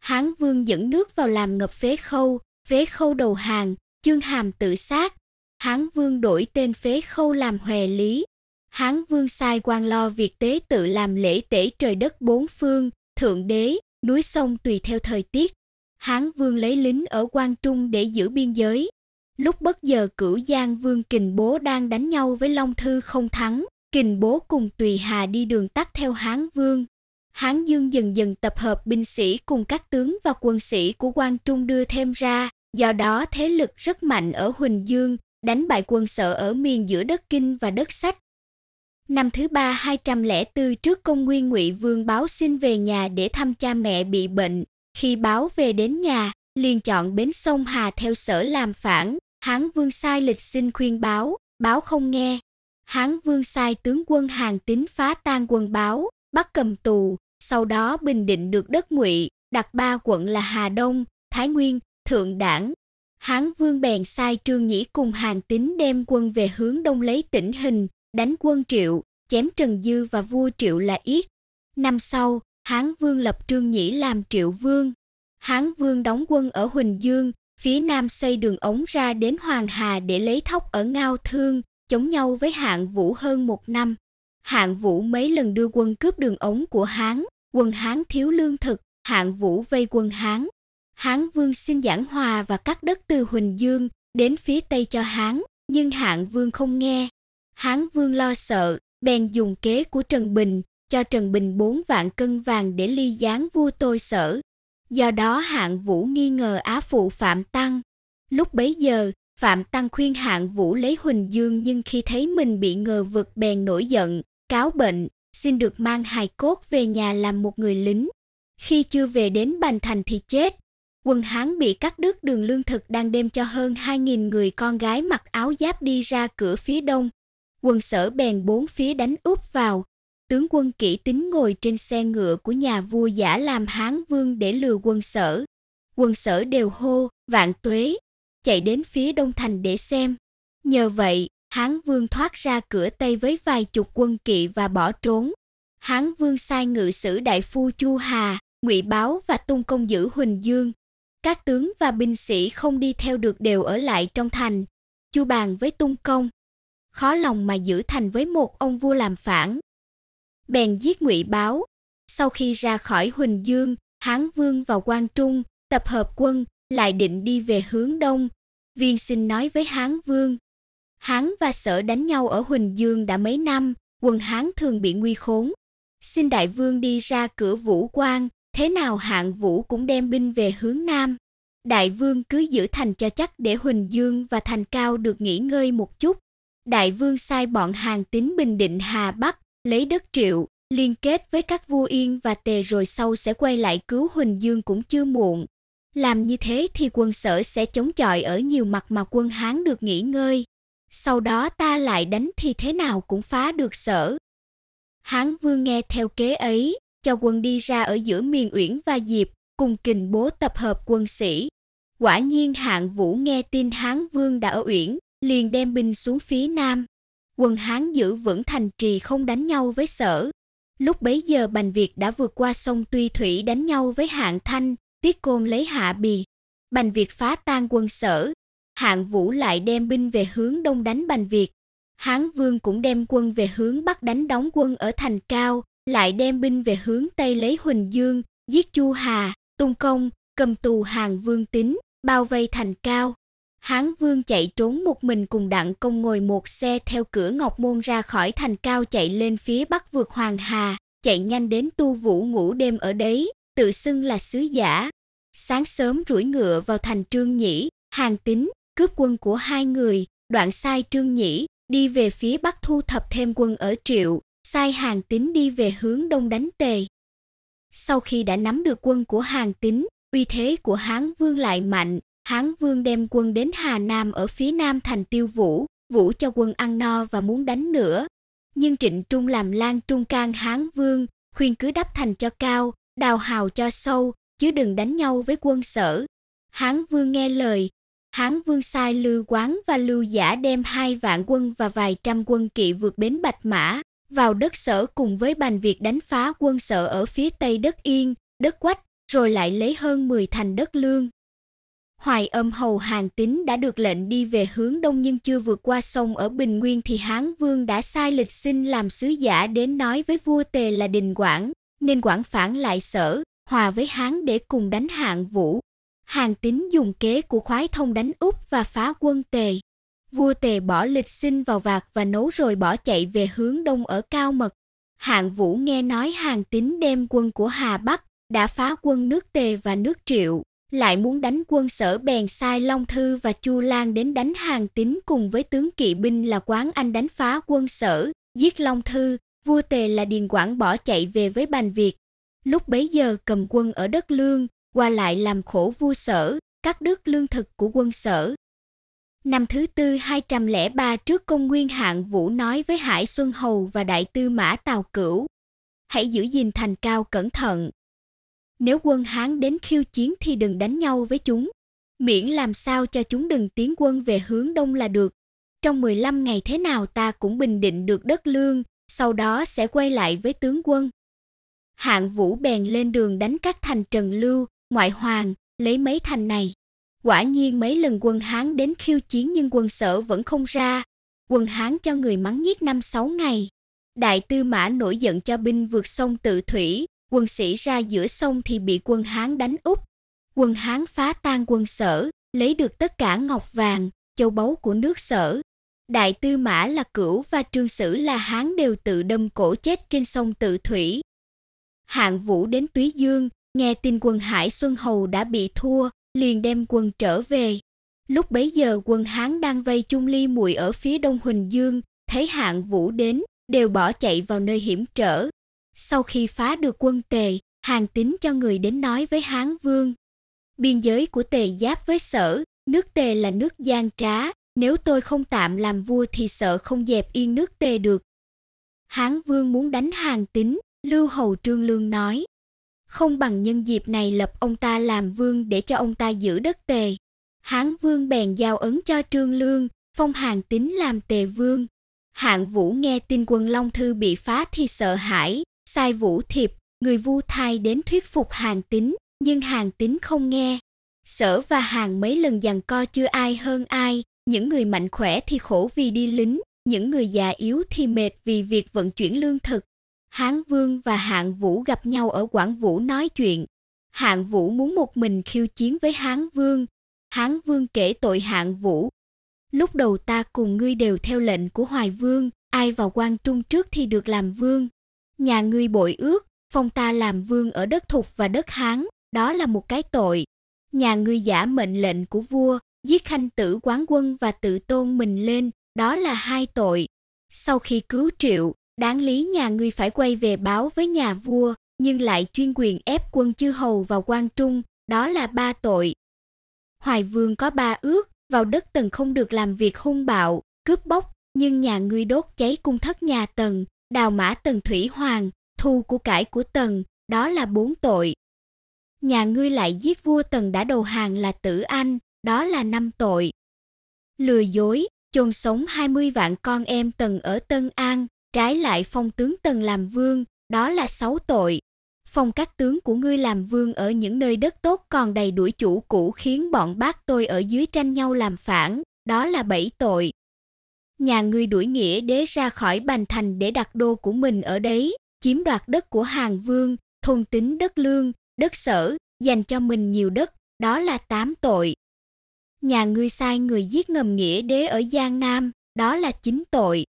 Hán Vương dẫn nước vào làm ngập phế khâu, phế khâu đầu hàng, chương hàm tự sát, Hán Vương đổi tên phế khâu làm Hòe Lý. Hán Vương sai quan lo việc tế tự làm lễ tể trời đất bốn phương, thượng đế, núi sông tùy theo thời tiết. Hán Vương lấy lính ở Quan Trung để giữ biên giới. Lúc bất giờ cửu Giang Vương Kình Bố đang đánh nhau với Long Thư không thắng, Kình Bố cùng Tùy Hà đi đường tắt theo Hán Vương. Hán Dương dần dần tập hợp binh sĩ cùng các tướng và quân sĩ của Quan Trung đưa thêm ra, do đó thế lực rất mạnh ở Huỳnh Dương, đánh bại quân sở ở miền giữa đất Kinh và đất Sách. Năm thứ ba 204 trước công nguyên Ngụy Vương báo xin về nhà để thăm cha mẹ bị bệnh. Khi báo về đến nhà, liền chọn bến sông Hà theo sở làm phản. Hán Vương sai lịch xin khuyên báo, báo không nghe. Hán Vương sai tướng quân Hàng Tín phá tan quân báo, bắt cầm tù, sau đó bình định được đất Ngụy, đặt ba quận là Hà Đông, Thái Nguyên, Thượng Đảng, Hán Vương bèn sai Trương Nhĩ cùng Hàn Tín đem quân về hướng đông lấy tỉnh hình, đánh quân Triệu, chém Trần Dư và vua Triệu là Yết. Năm sau, Hán Vương lập Trương Nhĩ làm Triệu Vương. Hán Vương đóng quân ở Huỳnh Dương, phía nam xây đường ống ra đến Hoàng Hà để lấy thóc ở Ngao Thương, chống nhau với Hạng Vũ hơn một năm. Hạng Vũ mấy lần đưa quân cướp đường ống của Hán, quân Hán thiếu lương thực, Hạng Vũ vây quân Hán, Hán Vương xin giảng hòa và cắt đất từ Huỳnh Dương đến phía Tây cho Hán, nhưng Hạng Vương không nghe. Hán Vương lo sợ, bèn dùng kế của Trần Bình, cho Trần Bình 4 vạn cân vàng để ly gián vua tôi sở. Do đó Hạng Vũ nghi ngờ Á Phụ Phạm Tăng. Lúc bấy giờ, Phạm Tăng khuyên Hạng Vũ lấy Huỳnh Dương nhưng khi thấy mình bị ngờ vực bèn nổi giận, cáo bệnh, xin được mang hài cốt về nhà làm một người lính. Khi chưa về đến Bành Thành thì chết, Quân Hán bị cắt đứt đường lương thực đang đem cho hơn 2.000 người con gái mặc áo giáp đi ra cửa phía đông. Quân sở bèn bốn phía đánh úp vào. Tướng quân kỹ tính ngồi trên xe ngựa của nhà vua giả làm Hán vương để lừa quân sở. Quân sở đều hô, vạn tuế, chạy đến phía đông thành để xem. Nhờ vậy, Hán vương thoát ra cửa Tây với vài chục quân kỵ và bỏ trốn. Hán vương sai ngự sử đại phu Chu Hà, ngụy báo và tung công giữ Huỳnh Dương các tướng và binh sĩ không đi theo được đều ở lại trong thành, chu bàn với tung công. Khó lòng mà giữ thành với một ông vua làm phản. Bèn giết ngụy báo. Sau khi ra khỏi Huỳnh Dương, Hán Vương vào Quan Trung, tập hợp quân, lại định đi về hướng đông. Viên xin nói với Hán Vương. Hán và sở đánh nhau ở Huỳnh Dương đã mấy năm, quân Hán thường bị nguy khốn. Xin đại vương đi ra cửa Vũ Quan, Thế nào hạng vũ cũng đem binh về hướng Nam. Đại vương cứ giữ thành cho chắc để Huỳnh Dương và Thành Cao được nghỉ ngơi một chút. Đại vương sai bọn hàng tín Bình Định Hà Bắc, lấy đất triệu, liên kết với các vua Yên và Tề rồi sau sẽ quay lại cứu Huỳnh Dương cũng chưa muộn. Làm như thế thì quân sở sẽ chống chọi ở nhiều mặt mà quân Hán được nghỉ ngơi. Sau đó ta lại đánh thì thế nào cũng phá được sở. Hán vương nghe theo kế ấy, cho quân đi ra ở giữa miền Uyển và Diệp, cùng kình bố tập hợp quân sĩ. Quả nhiên hạng vũ nghe tin Hán Vương đã ở Uyển, liền đem binh xuống phía nam. Quân Hán giữ vững thành trì không đánh nhau với sở. Lúc bấy giờ Bành Việt đã vượt qua sông Tuy Thủy đánh nhau với hạng Thanh, Tiết Côn lấy hạ bì. Bành Việt phá tan quân sở. Hạng Vũ lại đem binh về hướng đông đánh Bành Việt. Hán Vương cũng đem quân về hướng bắc đánh đóng quân ở thành cao, lại đem binh về hướng Tây lấy Huỳnh Dương, giết Chu Hà, Tung Công, cầm tù hàng vương tín, bao vây thành cao. Hán vương chạy trốn một mình cùng đặng công ngồi một xe theo cửa Ngọc Môn ra khỏi thành cao chạy lên phía bắc vượt Hoàng Hà, chạy nhanh đến tu vũ ngủ đêm ở đấy, tự xưng là sứ giả. Sáng sớm rủi ngựa vào thành Trương Nhĩ, hàng tín, cướp quân của hai người, đoạn sai Trương Nhĩ, đi về phía bắc thu thập thêm quân ở Triệu, sai hàng tín đi về hướng đông đánh tề. Sau khi đã nắm được quân của hàng tín, uy thế của Hán Vương lại mạnh, Hán Vương đem quân đến Hà Nam ở phía nam thành Tiêu Vũ, Vũ cho quân ăn no và muốn đánh nữa. Nhưng Trịnh Trung làm lan trung can Hán Vương, khuyên cứ đắp thành cho cao, đào hào cho sâu, chứ đừng đánh nhau với quân sở. Hán Vương nghe lời, Hán Vương sai Lưu Quán và Lưu Giả đem hai vạn quân và vài trăm quân kỵ vượt bến Bạch Mã, vào đất sở cùng với Bành việc đánh phá quân sở ở phía tây đất Yên, đất Quách, rồi lại lấy hơn 10 thành đất Lương. Hoài âm hầu hàng tín đã được lệnh đi về hướng đông nhưng chưa vượt qua sông ở Bình Nguyên thì Hán Vương đã sai lịch sinh làm sứ giả đến nói với vua Tề là Đình Quảng, nên Quảng phản lại sở, hòa với Hán để cùng đánh hạng vũ. Hàng tín dùng kế của khoái thông đánh Úc và phá quân Tề. Vua Tề bỏ lịch sinh vào vạc và nấu rồi bỏ chạy về hướng đông ở Cao Mật. Hạng Vũ nghe nói Hàng Tín đem quân của Hà Bắc đã phá quân nước Tề và nước Triệu, lại muốn đánh quân sở bèn sai Long Thư và Chu Lan đến đánh Hàng Tín cùng với tướng kỵ binh là Quán Anh đánh phá quân sở, giết Long Thư, vua Tề là Điền Quảng bỏ chạy về với bàn Việt. Lúc bấy giờ cầm quân ở đất Lương, qua lại làm khổ vua sở, cắt đứt lương thực của quân sở, Năm thứ tư 203 trước công nguyên hạng Vũ nói với Hải Xuân Hầu và Đại tư mã Tào Cửu, hãy giữ gìn thành cao cẩn thận. Nếu quân Hán đến khiêu chiến thì đừng đánh nhau với chúng, miễn làm sao cho chúng đừng tiến quân về hướng đông là được. Trong 15 ngày thế nào ta cũng bình định được đất lương, sau đó sẽ quay lại với tướng quân. Hạng Vũ bèn lên đường đánh các thành Trần Lưu, Ngoại Hoàng, lấy mấy thành này. Quả nhiên mấy lần quân Hán đến khiêu chiến nhưng quân sở vẫn không ra. Quân Hán cho người mắng nhiếc năm sáu ngày. Đại tư mã nổi giận cho binh vượt sông tự thủy, quân sĩ ra giữa sông thì bị quân Hán đánh úp. Quân Hán phá tan quân sở, lấy được tất cả ngọc vàng, châu báu của nước sở. Đại tư mã là cửu và trương sử là Hán đều tự đâm cổ chết trên sông tự thủy. Hạng vũ đến Túy Dương, nghe tin quân Hải Xuân Hầu đã bị thua, liền đem quân trở về. Lúc bấy giờ quân Hán đang vây chung ly muội ở phía đông Huỳnh Dương, thấy hạng vũ đến, đều bỏ chạy vào nơi hiểm trở. Sau khi phá được quân tề, hàng Tính cho người đến nói với Hán Vương. Biên giới của tề giáp với sở, nước tề là nước gian trá, nếu tôi không tạm làm vua thì sợ không dẹp yên nước tề được. Hán Vương muốn đánh hàng Tính, Lưu Hầu Trương Lương nói không bằng nhân dịp này lập ông ta làm vương để cho ông ta giữ đất tề. Hán vương bèn giao ấn cho Trương Lương, phong hàn tín làm tề vương. Hạng Vũ nghe tin quân Long Thư bị phá thì sợ hãi, sai Vũ Thiệp, người vu thai đến thuyết phục hàn tín, nhưng hàn tín không nghe. Sở và hàng mấy lần dằn co chưa ai hơn ai, những người mạnh khỏe thì khổ vì đi lính, những người già yếu thì mệt vì việc vận chuyển lương thực, Hán Vương và Hạng Vũ gặp nhau ở Quảng Vũ nói chuyện. Hạng Vũ muốn một mình khiêu chiến với Hán Vương. Hán Vương kể tội Hạng Vũ. Lúc đầu ta cùng ngươi đều theo lệnh của Hoài Vương, ai vào quan trung trước thì được làm vương. Nhà ngươi bội ước, phong ta làm vương ở đất Thục và đất Hán, đó là một cái tội. Nhà ngươi giả mệnh lệnh của vua, giết khanh tử quán quân và tự tôn mình lên, đó là hai tội. Sau khi cứu triệu, Đáng lý nhà ngươi phải quay về báo với nhà vua, nhưng lại chuyên quyền ép quân chư hầu vào quan trung, đó là ba tội. Hoài Vương có ba ước, vào đất Tần không được làm việc hung bạo, cướp bóc, nhưng nhà ngươi đốt cháy cung thất nhà Tần, đào mã Tần thủy hoàng, thu của cải của Tần, đó là bốn tội. Nhà ngươi lại giết vua Tần đã đầu hàng là Tử Anh, đó là năm tội. Lừa dối, chôn sống 20 vạn con em Tần ở Tân An, Trái lại phong tướng tần làm vương, đó là sáu tội. Phong các tướng của ngươi làm vương ở những nơi đất tốt còn đầy đuổi chủ cũ khiến bọn bác tôi ở dưới tranh nhau làm phản, đó là bảy tội. Nhà ngươi đuổi nghĩa đế ra khỏi bành thành để đặt đô của mình ở đấy, chiếm đoạt đất của hàng vương, thôn tính đất lương, đất sở, dành cho mình nhiều đất, đó là tám tội. Nhà ngươi sai người giết ngầm nghĩa đế ở Giang Nam, đó là chín tội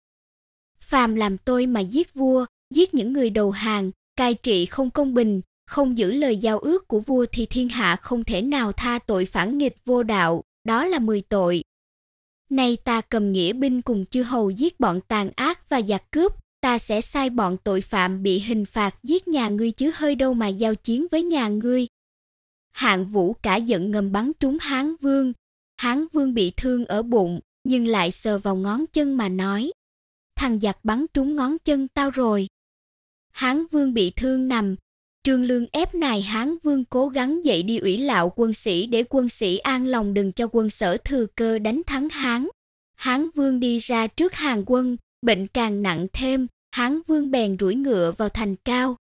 phàm làm tôi mà giết vua giết những người đầu hàng cai trị không công bình không giữ lời giao ước của vua thì thiên hạ không thể nào tha tội phản nghịch vô đạo đó là mười tội nay ta cầm nghĩa binh cùng chư hầu giết bọn tàn ác và giặc cướp ta sẽ sai bọn tội phạm bị hình phạt giết nhà ngươi chứ hơi đâu mà giao chiến với nhà ngươi hạng vũ cả giận ngầm bắn trúng hán vương hán vương bị thương ở bụng nhưng lại sờ vào ngón chân mà nói thằng giặc bắn trúng ngón chân tao rồi. Hán Vương bị thương nằm, Trương Lương ép nài Hán Vương cố gắng dậy đi ủy lạo quân sĩ để quân sĩ an lòng đừng cho quân sở thừa cơ đánh thắng Hán. Hán Vương đi ra trước hàng quân, bệnh càng nặng thêm, Hán Vương bèn rủi ngựa vào thành cao.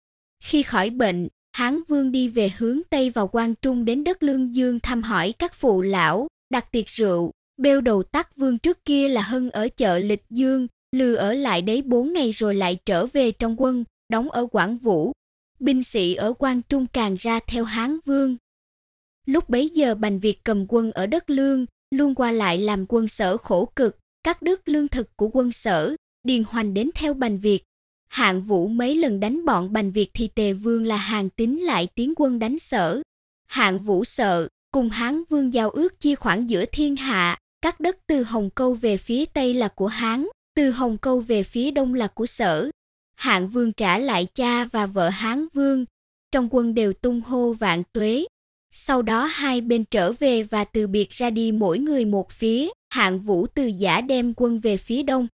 Khi khỏi bệnh, Hán Vương đi về hướng Tây vào Quan Trung đến đất Lương Dương thăm hỏi các phụ lão, đặt tiệc rượu, bêu đầu tắc vương trước kia là hân ở chợ Lịch Dương, Lư ở lại đấy 4 ngày rồi lại trở về trong quân, đóng ở Quảng Vũ. Binh sĩ ở quan Trung càng ra theo Hán Vương. Lúc bấy giờ Bành Việt cầm quân ở đất Lương, luôn qua lại làm quân sở khổ cực, cắt đứt lương thực của quân sở, điền hoành đến theo Bành Việt. Hạng Vũ mấy lần đánh bọn Bành Việt thì Tề Vương là Hàng Tín lại tiến quân đánh sở. Hạng Vũ sợ, cùng Hán Vương giao ước chia khoảng giữa thiên hạ, các đất từ Hồng Câu về phía Tây là của Hán, từ Hồng Câu về phía đông là của sở. Hạng vương trả lại cha và vợ Hán vương, trong quân đều tung hô vạn tuế. Sau đó hai bên trở về và từ biệt ra đi mỗi người một phía, hạng vũ từ giả đem quân về phía đông.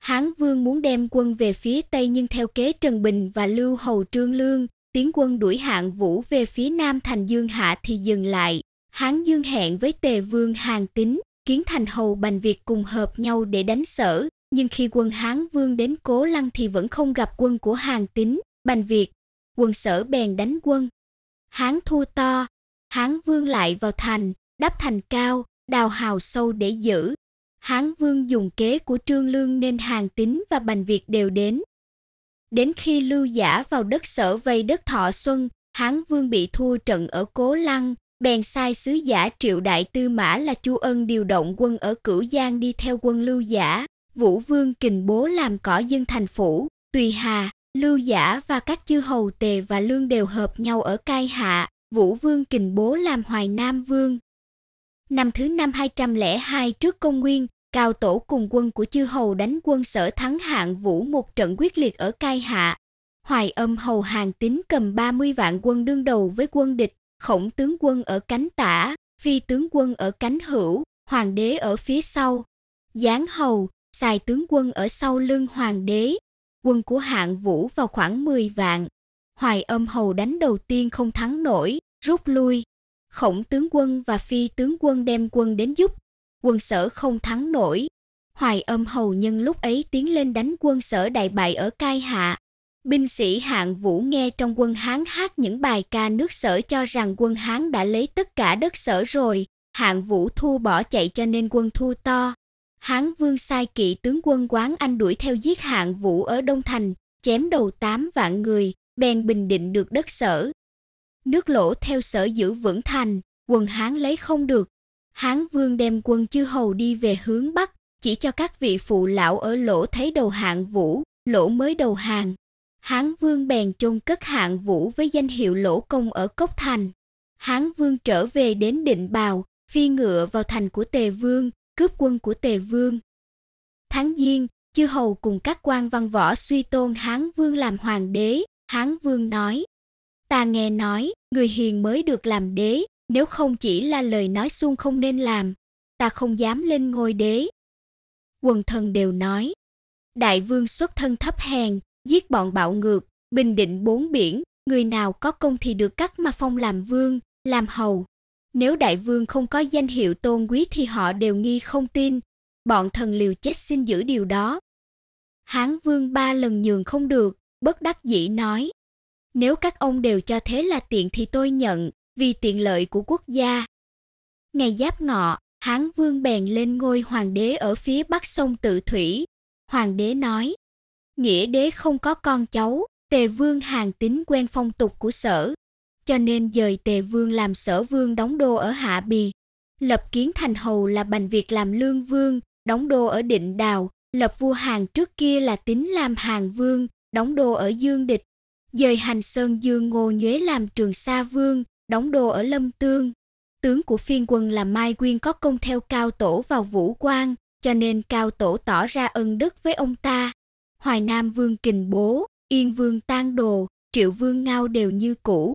Hán vương muốn đem quân về phía tây nhưng theo kế Trần Bình và Lưu Hầu Trương Lương, tiến quân đuổi hạng vũ về phía nam thành Dương Hạ thì dừng lại. Hán Dương hẹn với Tề Vương Hàng Tín, kiến thành hầu Bành Việt cùng hợp nhau để đánh sở, nhưng khi quân Hán Vương đến Cố Lăng thì vẫn không gặp quân của Hàn Tín, Bành Việt, quân sở bèn đánh quân. Hán thua to, Hán Vương lại vào thành, đắp thành cao, đào hào sâu để giữ. Hán Vương dùng kế của Trương Lương nên Hàn Tín và Bành Việt đều đến. Đến khi Lưu Giả vào đất sở vây đất Thọ Xuân, Hán Vương bị thua trận ở Cố Lăng, bèn sai sứ giả triệu đại tư mã là chu ân điều động quân ở cửu giang đi theo quân lưu giả vũ vương kình bố làm cỏ dân thành phủ tùy hà lưu giả và các chư hầu tề và lương đều hợp nhau ở cai hạ vũ vương kình bố làm hoài nam vương năm thứ năm 202 trước công nguyên cao tổ cùng quân của chư hầu đánh quân sở thắng hạng vũ một trận quyết liệt ở cai hạ hoài âm hầu hàng tín cầm 30 vạn quân đương đầu với quân địch khổng tướng quân ở cánh tả, phi tướng quân ở cánh hữu, hoàng đế ở phía sau. Giáng hầu, xài tướng quân ở sau lưng hoàng đế. Quân của hạng vũ vào khoảng 10 vạn. Hoài âm hầu đánh đầu tiên không thắng nổi, rút lui. Khổng tướng quân và phi tướng quân đem quân đến giúp. Quân sở không thắng nổi. Hoài âm hầu nhân lúc ấy tiến lên đánh quân sở đại bại ở Cai Hạ, Binh sĩ hạng vũ nghe trong quân Hán hát những bài ca nước sở cho rằng quân Hán đã lấy tất cả đất sở rồi, hạng vũ thu bỏ chạy cho nên quân thu to. Hán vương sai kỵ tướng quân Quán Anh đuổi theo giết hạng vũ ở Đông Thành, chém đầu tám vạn người, bèn bình định được đất sở. Nước lỗ theo sở giữ vững thành, quân Hán lấy không được. Hán vương đem quân chư hầu đi về hướng Bắc, chỉ cho các vị phụ lão ở lỗ thấy đầu hạng vũ, lỗ mới đầu hàng. Hán Vương bèn chôn cất hạng vũ với danh hiệu lỗ công ở Cốc Thành. Hán Vương trở về đến định bào, phi ngựa vào thành của Tề Vương, cướp quân của Tề Vương. Tháng Giêng, chư hầu cùng các quan văn võ suy tôn Hán Vương làm hoàng đế, Hán Vương nói: "Ta nghe nói, người hiền mới được làm đế, nếu không chỉ là lời nói suông không nên làm, ta không dám lên ngôi đế." Quần thần đều nói: "Đại vương xuất thân thấp hèn, giết bọn bạo ngược, bình định bốn biển, người nào có công thì được cắt mà phong làm vương, làm hầu. Nếu đại vương không có danh hiệu tôn quý thì họ đều nghi không tin, bọn thần liều chết xin giữ điều đó. Hán vương ba lần nhường không được, bất đắc dĩ nói. Nếu các ông đều cho thế là tiện thì tôi nhận, vì tiện lợi của quốc gia. Ngày giáp ngọ, Hán vương bèn lên ngôi hoàng đế ở phía bắc sông Tự Thủy. Hoàng đế nói, nghĩa đế không có con cháu, Tề Vương hàng tín quen phong tục của sở, cho nên dời Tề Vương làm sở vương đóng đô ở Hạ Bì. Lập kiến thành hầu là Bành Việt làm lương vương, đóng đô ở Định Đào, lập vua hàng trước kia là Tín làm hàng vương, đóng đô ở Dương Địch. Dời hành sơn dương ngô nhuế làm trường sa vương, đóng đô ở Lâm Tương. Tướng của phiên quân là Mai Quyên có công theo Cao Tổ vào Vũ Quan, cho nên Cao Tổ tỏ ra ân đức với ông ta. Hoài Nam Vương kình bố, Yên Vương tan đồ, Triệu Vương ngao đều như cũ.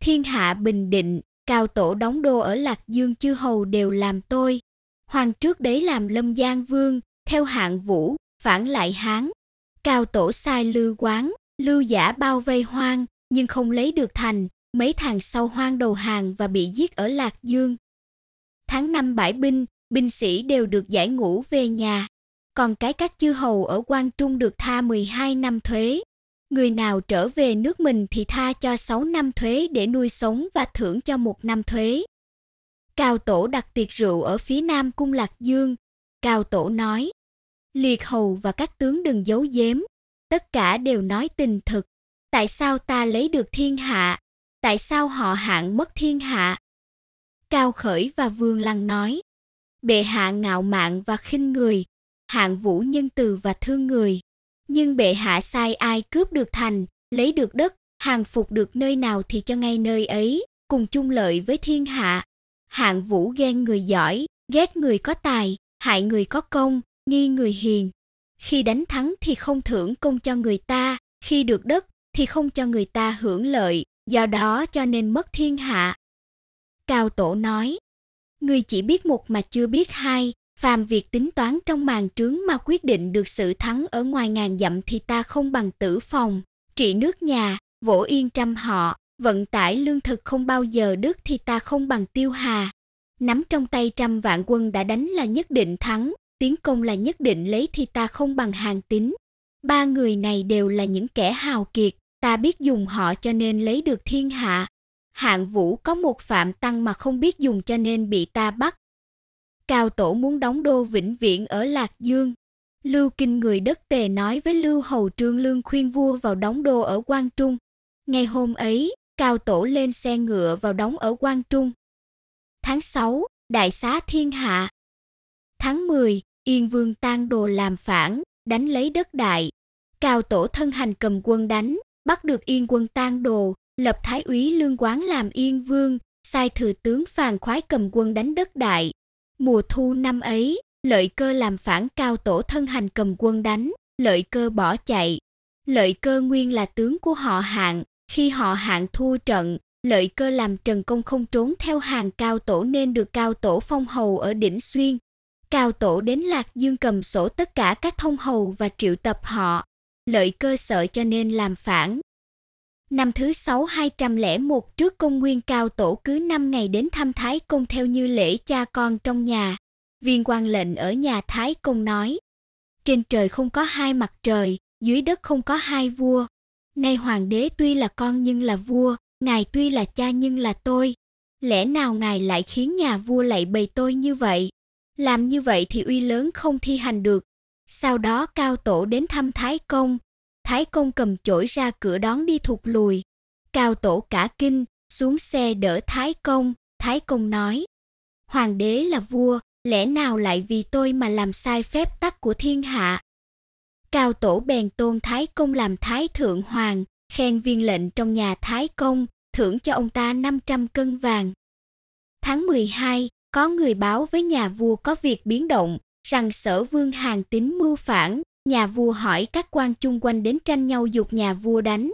Thiên hạ bình định, cao tổ đóng đô ở Lạc Dương chư hầu đều làm tôi. Hoàng trước đấy làm Lâm Giang Vương, theo hạng vũ, phản lại Hán. Cao tổ sai lưu quán, lưu giả bao vây hoang, nhưng không lấy được thành, mấy thằng sau hoang đầu hàng và bị giết ở Lạc Dương. Tháng năm bãi binh, binh sĩ đều được giải ngũ về nhà còn cái các chư hầu ở quan trung được tha 12 năm thuế. Người nào trở về nước mình thì tha cho 6 năm thuế để nuôi sống và thưởng cho một năm thuế. Cao Tổ đặt tiệc rượu ở phía nam cung Lạc Dương. Cao Tổ nói, liệt hầu và các tướng đừng giấu giếm, tất cả đều nói tình thực. Tại sao ta lấy được thiên hạ? Tại sao họ hạng mất thiên hạ? Cao Khởi và Vương Lăng nói, bệ hạ ngạo mạn và khinh người, hạng vũ nhân từ và thương người. Nhưng bệ hạ sai ai cướp được thành, lấy được đất, hàng phục được nơi nào thì cho ngay nơi ấy, cùng chung lợi với thiên hạ. Hạng vũ ghen người giỏi, ghét người có tài, hại người có công, nghi người hiền. Khi đánh thắng thì không thưởng công cho người ta, khi được đất thì không cho người ta hưởng lợi, do đó cho nên mất thiên hạ. Cao Tổ nói, người chỉ biết một mà chưa biết hai, phàm việc tính toán trong màn trướng mà quyết định được sự thắng ở ngoài ngàn dặm thì ta không bằng tử phòng, trị nước nhà, vỗ yên trăm họ, vận tải lương thực không bao giờ đứt thì ta không bằng tiêu hà. Nắm trong tay trăm vạn quân đã đánh là nhất định thắng, tiến công là nhất định lấy thì ta không bằng hàng Tính. Ba người này đều là những kẻ hào kiệt, ta biết dùng họ cho nên lấy được thiên hạ. Hạng vũ có một phạm tăng mà không biết dùng cho nên bị ta bắt, Cao Tổ muốn đóng đô vĩnh viễn ở Lạc Dương. Lưu Kinh người đất tề nói với Lưu Hầu Trương Lương khuyên vua vào đóng đô ở Quang Trung. Ngày hôm ấy, Cao Tổ lên xe ngựa vào đóng ở Quang Trung. Tháng 6, Đại xá thiên hạ. Tháng 10, Yên Vương tan đồ làm phản, đánh lấy đất đại. Cao Tổ thân hành cầm quân đánh, bắt được Yên quân tan đồ, lập Thái úy Lương Quán làm Yên Vương, sai thừa tướng Phàn Khoái cầm quân đánh đất đại. Mùa thu năm ấy, lợi cơ làm phản cao tổ thân hành cầm quân đánh, lợi cơ bỏ chạy. Lợi cơ nguyên là tướng của họ hạng, khi họ hạng thua trận, lợi cơ làm trần công không trốn theo hàng cao tổ nên được cao tổ phong hầu ở đỉnh xuyên. Cao tổ đến Lạc Dương cầm sổ tất cả các thông hầu và triệu tập họ. Lợi cơ sợ cho nên làm phản, Năm thứ 6 201 trước công nguyên cao tổ cứ 5 ngày đến thăm Thái Công theo như lễ cha con trong nhà. Viên quan lệnh ở nhà Thái Công nói, trên trời không có hai mặt trời, dưới đất không có hai vua. Nay hoàng đế tuy là con nhưng là vua, ngài tuy là cha nhưng là tôi. Lẽ nào ngài lại khiến nhà vua lại bày tôi như vậy? Làm như vậy thì uy lớn không thi hành được. Sau đó cao tổ đến thăm Thái Công, Thái công cầm chổi ra cửa đón đi thụt lùi. Cao tổ cả kinh, xuống xe đỡ Thái công, Thái công nói: "Hoàng đế là vua, lẽ nào lại vì tôi mà làm sai phép tắc của thiên hạ?" Cao tổ bèn tôn Thái công làm Thái thượng hoàng, khen viên lệnh trong nhà Thái công, thưởng cho ông ta 500 cân vàng. Tháng 12, có người báo với nhà vua có việc biến động, rằng Sở Vương hàng tính mưu phản, Nhà vua hỏi các quan chung quanh đến tranh nhau dục nhà vua đánh.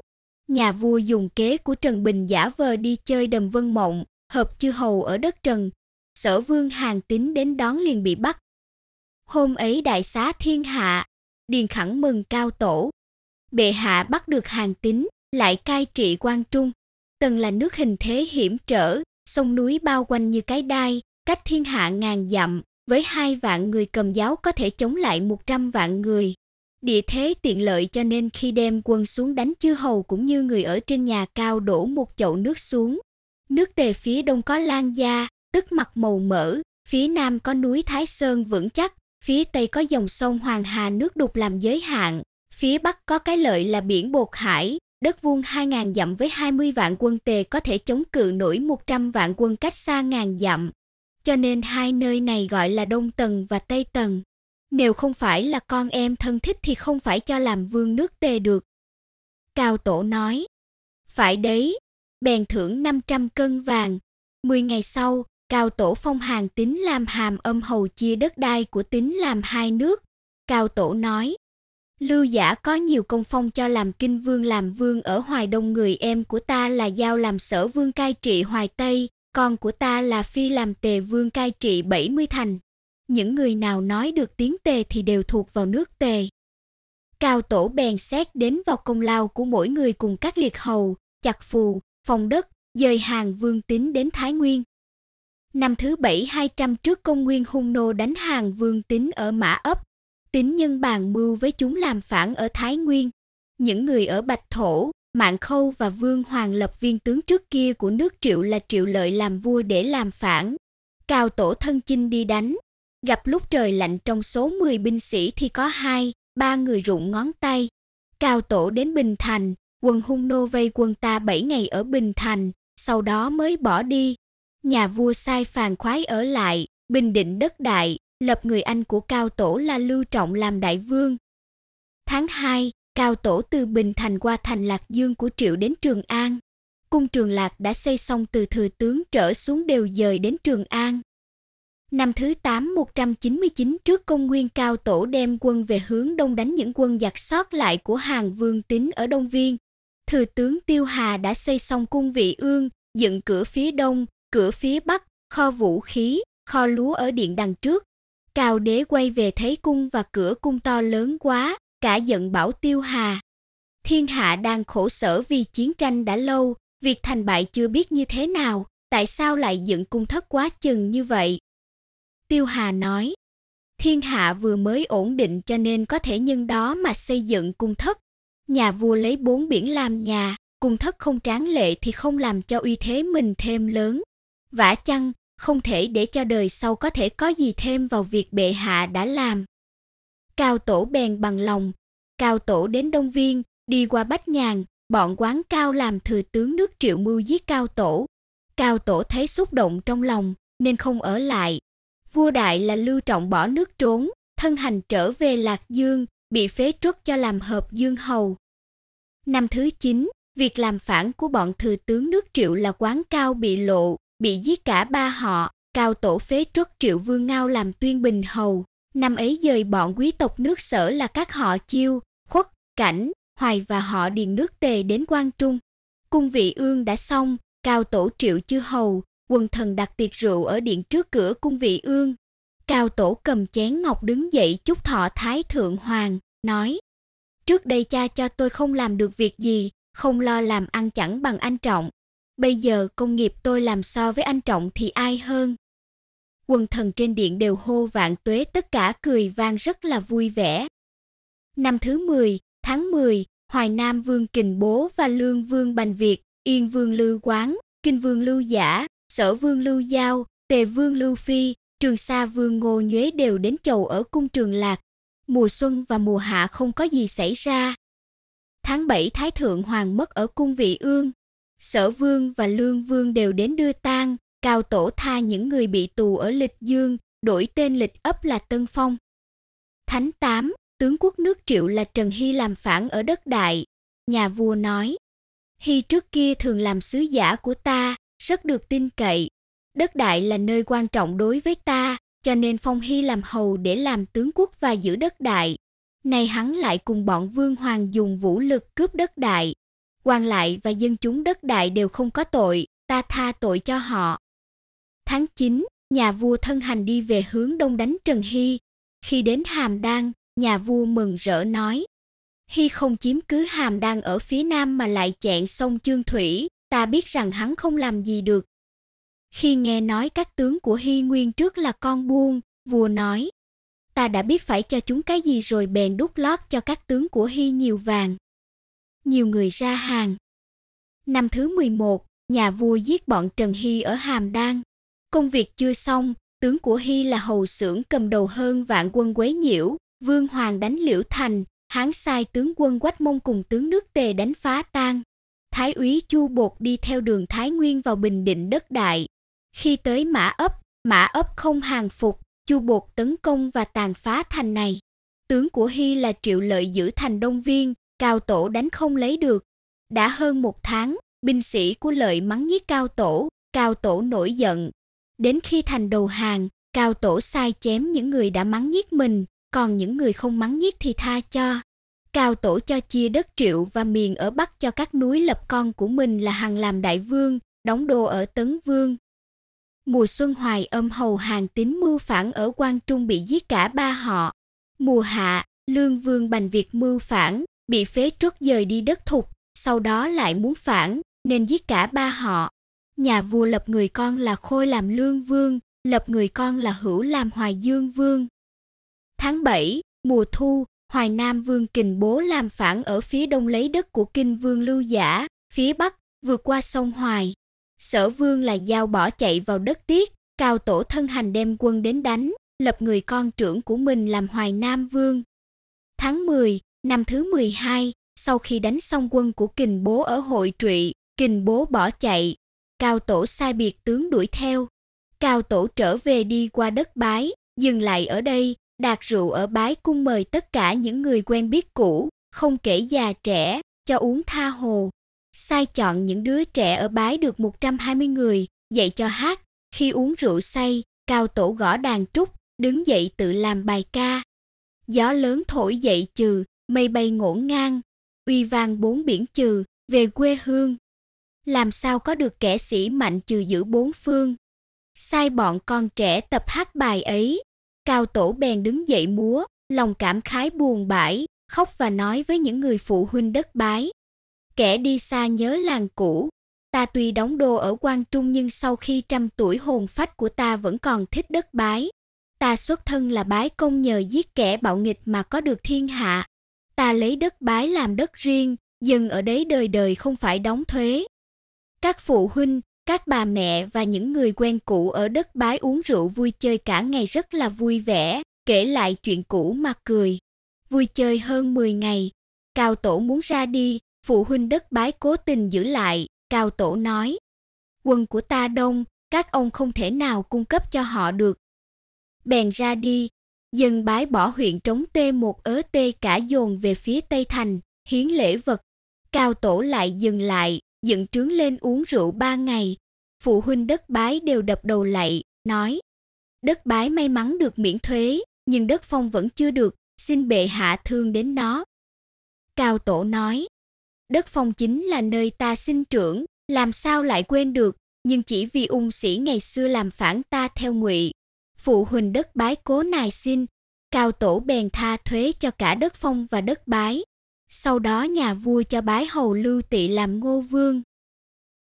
Nhà vua dùng kế của Trần Bình giả vờ đi chơi đầm vân mộng, hợp chư hầu ở đất Trần. Sở vương hàng tín đến đón liền bị bắt. Hôm ấy đại xá thiên hạ, điền khẳng mừng cao tổ. Bệ hạ bắt được hàng tín, lại cai trị quan trung. Tần là nước hình thế hiểm trở, sông núi bao quanh như cái đai, cách thiên hạ ngàn dặm, với hai vạn người cầm giáo có thể chống lại một trăm vạn người. Địa thế tiện lợi cho nên khi đem quân xuống đánh chư hầu cũng như người ở trên nhà cao đổ một chậu nước xuống. Nước tề phía đông có lan gia, tức mặt màu mỡ, phía nam có núi Thái Sơn vững chắc, phía tây có dòng sông Hoàng Hà nước đục làm giới hạn, phía bắc có cái lợi là biển bột hải, đất vuông 2.000 dặm với 20 vạn quân tề có thể chống cự nổi 100 vạn quân cách xa ngàn dặm. Cho nên hai nơi này gọi là Đông Tần và Tây Tần. Nếu không phải là con em thân thích thì không phải cho làm vương nước tề được. Cao Tổ nói, phải đấy, bèn thưởng 500 cân vàng. mười ngày sau, Cao Tổ phong hàng tính làm hàm âm hầu chia đất đai của tính làm hai nước. Cao Tổ nói, Lưu giả có nhiều công phong cho làm kinh vương làm vương ở Hoài Đông người em của ta là Giao làm sở vương cai trị Hoài Tây, con của ta là Phi làm tề vương cai trị 70 thành những người nào nói được tiếng tề thì đều thuộc vào nước tề. Cao tổ bèn xét đến vào công lao của mỗi người cùng các liệt hầu, chặt phù, phòng đất, dời hàng vương tín đến Thái Nguyên. Năm thứ bảy hai trăm trước công nguyên hung nô đánh hàng vương tín ở Mã ấp, tín nhân bàn mưu với chúng làm phản ở Thái Nguyên. Những người ở Bạch Thổ, Mạng Khâu và Vương Hoàng lập viên tướng trước kia của nước Triệu là Triệu Lợi làm vua để làm phản. Cao tổ thân chinh đi đánh, Gặp lúc trời lạnh trong số 10 binh sĩ thì có hai, ba người rụng ngón tay. Cao tổ đến Bình Thành, quân hung nô vây quân ta 7 ngày ở Bình Thành, sau đó mới bỏ đi. Nhà vua sai phàn khoái ở lại, bình định đất đại, lập người anh của Cao Tổ là Lưu Trọng làm đại vương. Tháng 2, Cao Tổ từ Bình Thành qua thành Lạc Dương của Triệu đến Trường An. Cung Trường Lạc đã xây xong từ Thừa Tướng trở xuống đều dời đến Trường An. Năm thứ 8 199 trước công nguyên cao tổ đem quân về hướng đông đánh những quân giặc sót lại của hàng vương tín ở Đông Viên. Thừa tướng Tiêu Hà đã xây xong cung vị ương, dựng cửa phía đông, cửa phía bắc, kho vũ khí, kho lúa ở điện đằng trước. Cao đế quay về thấy cung và cửa cung to lớn quá, cả giận bảo Tiêu Hà. Thiên hạ đang khổ sở vì chiến tranh đã lâu, việc thành bại chưa biết như thế nào, tại sao lại dựng cung thất quá chừng như vậy? Tiêu Hà nói, thiên hạ vừa mới ổn định cho nên có thể nhân đó mà xây dựng cung thất. Nhà vua lấy bốn biển làm nhà, cung thất không tráng lệ thì không làm cho uy thế mình thêm lớn. Vả chăng, không thể để cho đời sau có thể có gì thêm vào việc bệ hạ đã làm. Cao tổ bèn bằng lòng, cao tổ đến Đông Viên, đi qua Bách Nhàn, bọn quán cao làm thừa tướng nước triệu mưu giết cao tổ. Cao tổ thấy xúc động trong lòng, nên không ở lại, vua đại là lưu trọng bỏ nước trốn thân hành trở về lạc dương bị phế truất cho làm hợp dương hầu năm thứ chín việc làm phản của bọn thừa tướng nước triệu là quán cao bị lộ bị giết cả ba họ cao tổ phế truất triệu vương ngao làm tuyên bình hầu năm ấy dời bọn quý tộc nước sở là các họ chiêu khuất cảnh hoài và họ điền nước tề đến quan trung cung vị ương đã xong cao tổ triệu chư hầu quần thần đặt tiệc rượu ở điện trước cửa cung vị ương. Cao tổ cầm chén ngọc đứng dậy chúc thọ thái thượng hoàng, nói Trước đây cha cho tôi không làm được việc gì, không lo làm ăn chẳng bằng anh Trọng. Bây giờ công nghiệp tôi làm so với anh Trọng thì ai hơn? Quần thần trên điện đều hô vạn tuế tất cả cười vang rất là vui vẻ. Năm thứ 10, tháng 10, Hoài Nam Vương Kình Bố và Lương Vương Bành Việt, Yên Vương Lưu Quán, Kinh Vương Lưu Giả, sở vương lưu giao tề vương lưu phi trường sa vương ngô nhuế đều đến chầu ở cung trường lạc mùa xuân và mùa hạ không có gì xảy ra tháng 7 thái thượng hoàng mất ở cung vị ương sở vương và lương vương đều đến đưa tang cao tổ tha những người bị tù ở lịch dương đổi tên lịch ấp là tân phong thánh tám tướng quốc nước triệu là trần hy làm phản ở đất đại nhà vua nói hy trước kia thường làm sứ giả của ta rất được tin cậy. Đất đại là nơi quan trọng đối với ta, cho nên Phong Hy làm hầu để làm tướng quốc và giữ đất đại. Nay hắn lại cùng bọn vương hoàng dùng vũ lực cướp đất đại. quan lại và dân chúng đất đại đều không có tội, ta tha tội cho họ. Tháng 9, nhà vua thân hành đi về hướng đông đánh Trần Hy. Khi đến Hàm Đan, nhà vua mừng rỡ nói. Hy không chiếm cứ Hàm Đan ở phía nam mà lại chẹn sông Chương Thủy, ta biết rằng hắn không làm gì được. Khi nghe nói các tướng của Hy Nguyên trước là con buôn, vua nói: "Ta đã biết phải cho chúng cái gì rồi bèn đút lót cho các tướng của Hy nhiều vàng." Nhiều người ra hàng. Năm thứ 11, nhà vua giết bọn Trần Hy ở Hàm Đan. Công việc chưa xong, tướng của Hy là hầu xưởng cầm đầu hơn vạn quân quấy nhiễu, Vương Hoàng đánh Liễu Thành, Hán sai tướng quân Quách Mông cùng tướng nước Tề đánh phá tan. Thái úy Chu Bột đi theo đường Thái Nguyên vào Bình Định đất đại. Khi tới Mã ấp, Mã ấp không hàng phục, Chu Bột tấn công và tàn phá thành này. Tướng của Hy là Triệu Lợi giữ thành Đông Viên, Cao Tổ đánh không lấy được. Đã hơn một tháng, binh sĩ của Lợi mắng giết Cao Tổ, Cao Tổ nổi giận. Đến khi thành đầu hàng, Cao Tổ sai chém những người đã mắng giết mình, còn những người không mắng giết thì tha cho. Cao tổ cho chia đất triệu và miền ở Bắc cho các núi lập con của mình là Hằng làm đại vương, đóng đô ở Tấn Vương. Mùa xuân hoài âm hầu hàng tín mưu phản ở Quan Trung bị giết cả ba họ. Mùa hạ, lương vương bành việc mưu phản, bị phế truất dời đi đất thục, sau đó lại muốn phản, nên giết cả ba họ. Nhà vua lập người con là Khôi làm lương vương, lập người con là Hữu làm Hoài Dương vương. Tháng 7, mùa thu, Hoài Nam Vương Kình Bố làm phản ở phía đông lấy đất của Kinh Vương Lưu Giả, phía bắc vượt qua sông Hoài. Sở Vương là giao bỏ chạy vào đất Tiết, Cao Tổ thân hành đem quân đến đánh, lập người con trưởng của mình làm Hoài Nam Vương. Tháng 10, năm thứ 12, sau khi đánh xong quân của Kình Bố ở hội trụy, Kình Bố bỏ chạy, Cao Tổ sai biệt tướng đuổi theo. Cao Tổ trở về đi qua đất Bái, dừng lại ở đây, đạt rượu ở bái cung mời tất cả những người quen biết cũ, không kể già trẻ, cho uống tha hồ. Sai chọn những đứa trẻ ở bái được 120 người, dạy cho hát, khi uống rượu say, cao tổ gõ đàn trúc, đứng dậy tự làm bài ca. Gió lớn thổi dậy trừ, mây bay ngổn ngang, uy vang bốn biển trừ, về quê hương. Làm sao có được kẻ sĩ mạnh trừ giữ bốn phương. Sai bọn con trẻ tập hát bài ấy, Cao Tổ bèn đứng dậy múa, lòng cảm khái buồn bãi, khóc và nói với những người phụ huynh đất bái. Kẻ đi xa nhớ làng cũ, ta tuy đóng đô ở Quang Trung nhưng sau khi trăm tuổi hồn phách của ta vẫn còn thích đất bái. Ta xuất thân là bái công nhờ giết kẻ bạo nghịch mà có được thiên hạ. Ta lấy đất bái làm đất riêng, dân ở đấy đời đời không phải đóng thuế. Các phụ huynh, các bà mẹ và những người quen cũ ở đất bái uống rượu vui chơi cả ngày rất là vui vẻ, kể lại chuyện cũ mà cười. Vui chơi hơn 10 ngày, Cao Tổ muốn ra đi, phụ huynh đất bái cố tình giữ lại, Cao Tổ nói. Quân của ta đông, các ông không thể nào cung cấp cho họ được. Bèn ra đi, dân bái bỏ huyện trống tê một ớ tê cả dồn về phía Tây Thành, hiến lễ vật. Cao Tổ lại dừng lại, dựng trướng lên uống rượu ba ngày, phụ huynh đất bái đều đập đầu lạy, nói Đất bái may mắn được miễn thuế, nhưng đất phong vẫn chưa được, xin bệ hạ thương đến nó. Cao Tổ nói, đất phong chính là nơi ta sinh trưởng, làm sao lại quên được, nhưng chỉ vì ung sĩ ngày xưa làm phản ta theo ngụy. Phụ huynh đất bái cố nài xin, Cao Tổ bèn tha thuế cho cả đất phong và đất bái. Sau đó nhà vua cho bái hầu Lưu Tị làm ngô vương.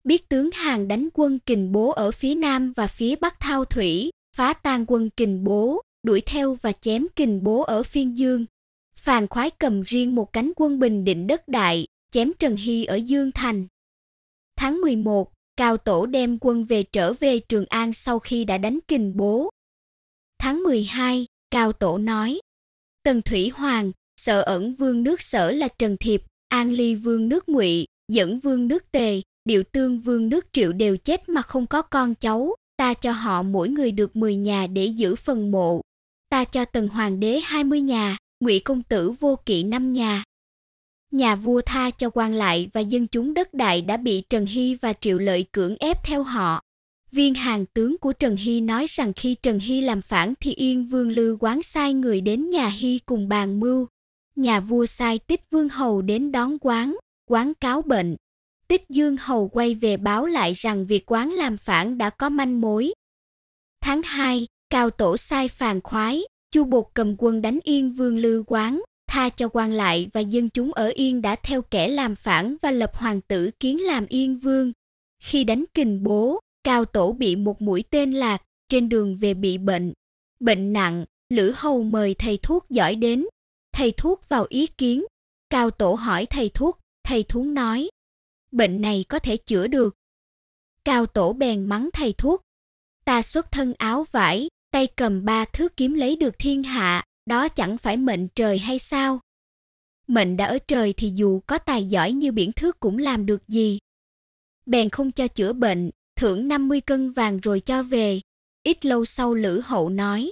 Biết tướng Hàn đánh quân kình bố ở phía nam và phía bắc thao thủy, phá tan quân kình bố, đuổi theo và chém kình bố ở phiên dương. Phàn khoái cầm riêng một cánh quân bình định đất đại, chém Trần Hy ở Dương Thành. Tháng 11, Cao Tổ đem quân về trở về Trường An sau khi đã đánh kình bố. Tháng 12, Cao Tổ nói, Tần Thủy Hoàng, Sở ẩn vương nước sở là Trần Thiệp, An Ly vương nước Ngụy, Dẫn vương nước Tề, Điệu Tương vương nước Triệu đều chết mà không có con cháu, ta cho họ mỗi người được 10 nhà để giữ phần mộ. Ta cho Tần hoàng đế 20 nhà, Ngụy công tử vô kỵ 5 nhà. Nhà vua tha cho quan lại và dân chúng đất đại đã bị Trần Hy và Triệu Lợi cưỡng ép theo họ. Viên hàng tướng của Trần Hy nói rằng khi Trần Hy làm phản thì Yên Vương Lư quán sai người đến nhà Hy cùng bàn mưu, nhà vua sai tích vương hầu đến đón quán, quán cáo bệnh. Tích dương hầu quay về báo lại rằng việc quán làm phản đã có manh mối. Tháng 2, Cao Tổ sai phàn khoái, Chu Bột cầm quân đánh Yên Vương Lư quán, tha cho quan lại và dân chúng ở Yên đã theo kẻ làm phản và lập hoàng tử kiến làm Yên Vương. Khi đánh kình bố, Cao Tổ bị một mũi tên lạc, trên đường về bị bệnh. Bệnh nặng, Lữ Hầu mời thầy thuốc giỏi đến, Thầy thuốc vào ý kiến, Cao Tổ hỏi thầy thuốc, thầy thuốc nói, bệnh này có thể chữa được. Cao Tổ bèn mắng thầy thuốc, ta xuất thân áo vải, tay cầm ba thước kiếm lấy được thiên hạ, đó chẳng phải mệnh trời hay sao? Mệnh đã ở trời thì dù có tài giỏi như biển thước cũng làm được gì. Bèn không cho chữa bệnh, thưởng 50 cân vàng rồi cho về. Ít lâu sau Lữ Hậu nói,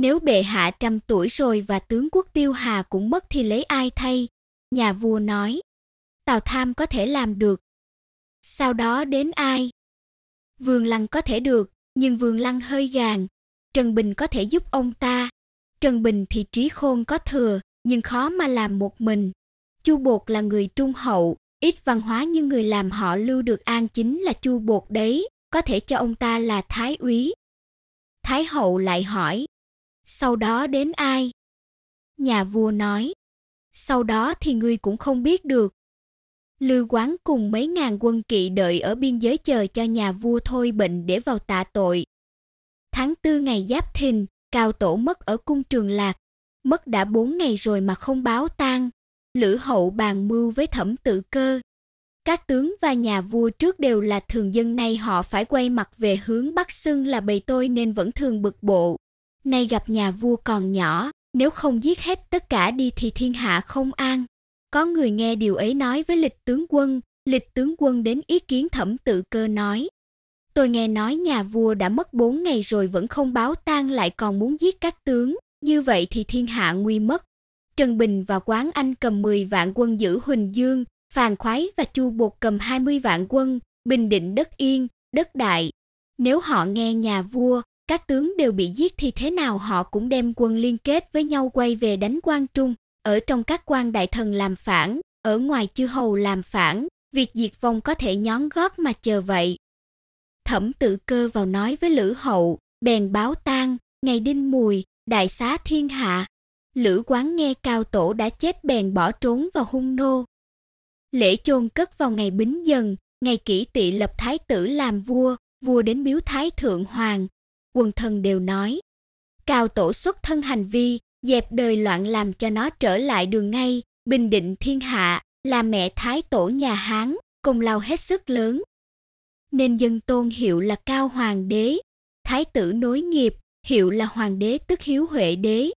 nếu bệ hạ trăm tuổi rồi và tướng quốc tiêu hà cũng mất thì lấy ai thay? Nhà vua nói, Tào Tham có thể làm được. Sau đó đến ai? Vương Lăng có thể được, nhưng Vương Lăng hơi gàn. Trần Bình có thể giúp ông ta. Trần Bình thì trí khôn có thừa, nhưng khó mà làm một mình. Chu Bột là người trung hậu, ít văn hóa nhưng người làm họ lưu được an chính là Chu Bột đấy, có thể cho ông ta là thái úy. Thái hậu lại hỏi, sau đó đến ai? Nhà vua nói, sau đó thì ngươi cũng không biết được. lưu quán cùng mấy ngàn quân kỵ đợi ở biên giới chờ cho nhà vua thôi bệnh để vào tạ tội. Tháng tư ngày Giáp Thìn, Cao Tổ mất ở cung Trường Lạc, mất đã bốn ngày rồi mà không báo tang. Lữ hậu bàn mưu với thẩm tự cơ. Các tướng và nhà vua trước đều là thường dân nay họ phải quay mặt về hướng Bắc Xưng là bầy tôi nên vẫn thường bực bộ, nay gặp nhà vua còn nhỏ, nếu không giết hết tất cả đi thì thiên hạ không an. Có người nghe điều ấy nói với lịch tướng quân, lịch tướng quân đến ý kiến thẩm tự cơ nói. Tôi nghe nói nhà vua đã mất bốn ngày rồi vẫn không báo tang lại còn muốn giết các tướng, như vậy thì thiên hạ nguy mất. Trần Bình và Quán Anh cầm 10 vạn quân giữ Huỳnh Dương, Phàn Khoái và Chu Bột cầm 20 vạn quân, Bình Định đất yên, đất đại. Nếu họ nghe nhà vua, các tướng đều bị giết thì thế nào họ cũng đem quân liên kết với nhau quay về đánh quan trung, ở trong các quan đại thần làm phản, ở ngoài chư hầu làm phản, việc diệt vong có thể nhón gót mà chờ vậy. Thẩm tự cơ vào nói với Lữ Hậu, bèn báo tang ngày đinh mùi, đại xá thiên hạ. Lữ quán nghe cao tổ đã chết bèn bỏ trốn vào hung nô. Lễ chôn cất vào ngày bính dần, ngày kỷ tỵ lập thái tử làm vua, vua đến biếu thái thượng hoàng, quần thần đều nói. Cao tổ xuất thân hành vi, dẹp đời loạn làm cho nó trở lại đường ngay, bình định thiên hạ, là mẹ thái tổ nhà Hán, công lao hết sức lớn. Nên dân tôn hiệu là Cao Hoàng đế, thái tử nối nghiệp, hiệu là Hoàng đế tức Hiếu Huệ đế.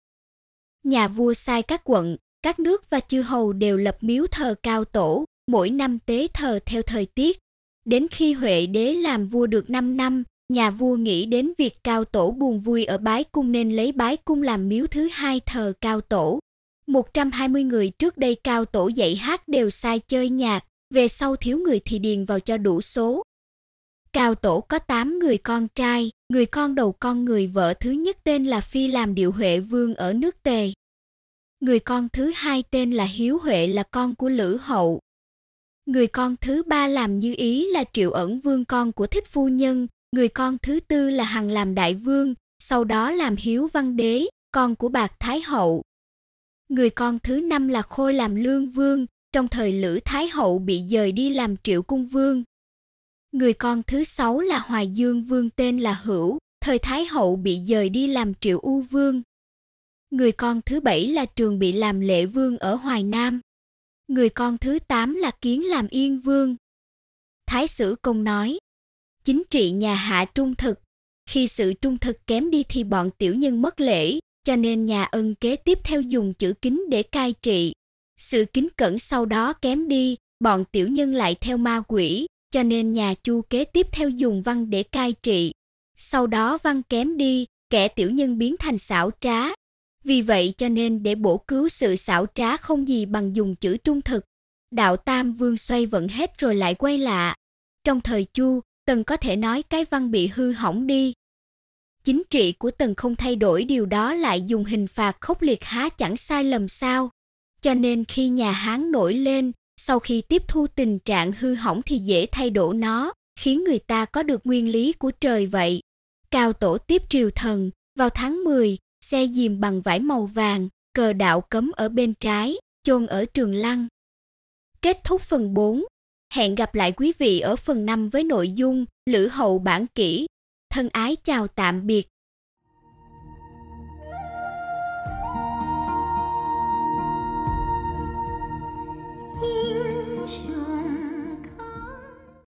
Nhà vua sai các quận, các nước và chư hầu đều lập miếu thờ Cao tổ, mỗi năm tế thờ theo thời tiết. Đến khi Huệ đế làm vua được 5 năm, nhà vua nghĩ đến việc cao tổ buồn vui ở bái cung nên lấy bái cung làm miếu thứ hai thờ cao tổ. 120 người trước đây cao tổ dạy hát đều sai chơi nhạc, về sau thiếu người thì điền vào cho đủ số. Cao tổ có 8 người con trai, người con đầu con người vợ thứ nhất tên là Phi làm điệu Huệ Vương ở nước Tề. Người con thứ hai tên là Hiếu Huệ là con của Lữ Hậu. Người con thứ ba làm như ý là Triệu Ẩn Vương con của Thích Phu Nhân, người con thứ tư là Hằng làm đại vương, sau đó làm Hiếu Văn Đế, con của Bạc Thái Hậu. Người con thứ năm là Khôi làm Lương Vương, trong thời Lữ Thái Hậu bị dời đi làm Triệu Cung Vương. Người con thứ sáu là Hoài Dương Vương tên là Hữu, thời Thái Hậu bị dời đi làm Triệu U Vương. Người con thứ bảy là Trường bị làm Lệ Vương ở Hoài Nam. Người con thứ tám là Kiến làm Yên Vương. Thái sử công nói, chính trị nhà hạ trung thực. Khi sự trung thực kém đi thì bọn tiểu nhân mất lễ, cho nên nhà ân kế tiếp theo dùng chữ kính để cai trị. Sự kính cẩn sau đó kém đi, bọn tiểu nhân lại theo ma quỷ, cho nên nhà chu kế tiếp theo dùng văn để cai trị. Sau đó văn kém đi, kẻ tiểu nhân biến thành xảo trá. Vì vậy cho nên để bổ cứu sự xảo trá không gì bằng dùng chữ trung thực. Đạo Tam Vương xoay vận hết rồi lại quay lạ. Trong thời Chu, Tần có thể nói cái văn bị hư hỏng đi. Chính trị của Tần không thay đổi điều đó lại dùng hình phạt khốc liệt há chẳng sai lầm sao. Cho nên khi nhà Hán nổi lên, sau khi tiếp thu tình trạng hư hỏng thì dễ thay đổi nó, khiến người ta có được nguyên lý của trời vậy. Cao tổ tiếp triều thần, vào tháng 10, xe dìm bằng vải màu vàng, cờ đạo cấm ở bên trái, chôn ở trường lăng. Kết thúc phần 4 Hẹn gặp lại quý vị ở phần 5 với nội dung Lữ Hậu bản kỷ Thân ái chào tạm biệt.